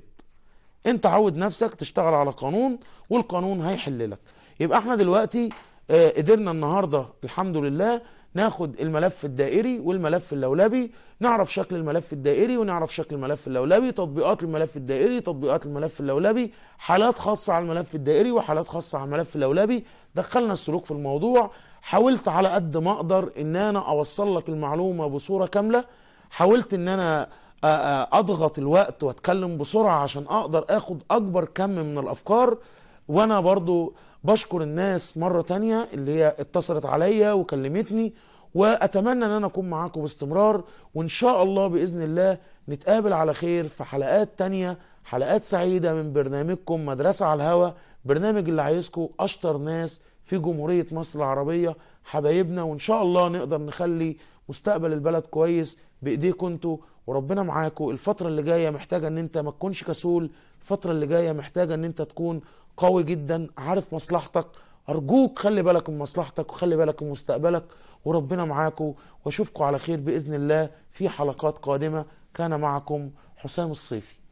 انت عود نفسك تشتغل على قانون والقانون هيحل لك يبقى احنا دلوقتي آه، قدرنا النهاردة الحمد لله ناخد الملف الدائري والملف اللولبي نعرف شكل الملف الدائري ونعرف شكل الملف اللولبي تطبيقات الملف الدائري تطبيقات الملف اللولبي حالات خاصة على الملف الدائري وحالات خاصة على الملف اللولبي دخلنا السلوك في الموضوع حاولت على قد ما اقدر ان انا اوصل لك المعلومة بصورة كاملة حاولت ان انا آه، آه، اضغط الوقت واتكلم بسرعة عشان اقدر اخد اكبر كم من الافكار وانا برضو بشكر الناس مرة تانية اللي هي اتصلت عليا وكلمتني واتمنى ان انا اكون معاكم باستمرار وان شاء الله باذن الله نتقابل على خير في حلقات تانية حلقات سعيدة من برنامجكم مدرسة على الهوا برنامج اللي عايزكم اشطر ناس في جمهورية مصر العربية حبايبنا وان شاء الله نقدر نخلي مستقبل البلد كويس بايديكم انتوا وربنا معاكم الفترة اللي جاية محتاجة ان انت ما تكونش كسول الفترة اللي جاية محتاجة ان انت تكون قوي جدا عارف مصلحتك ارجوك خلي بالك من مصلحتك وخلي بالك من مستقبلك وربنا معاكم واشوفكم على خير باذن الله في حلقات قادمه كان معكم حسام الصيفي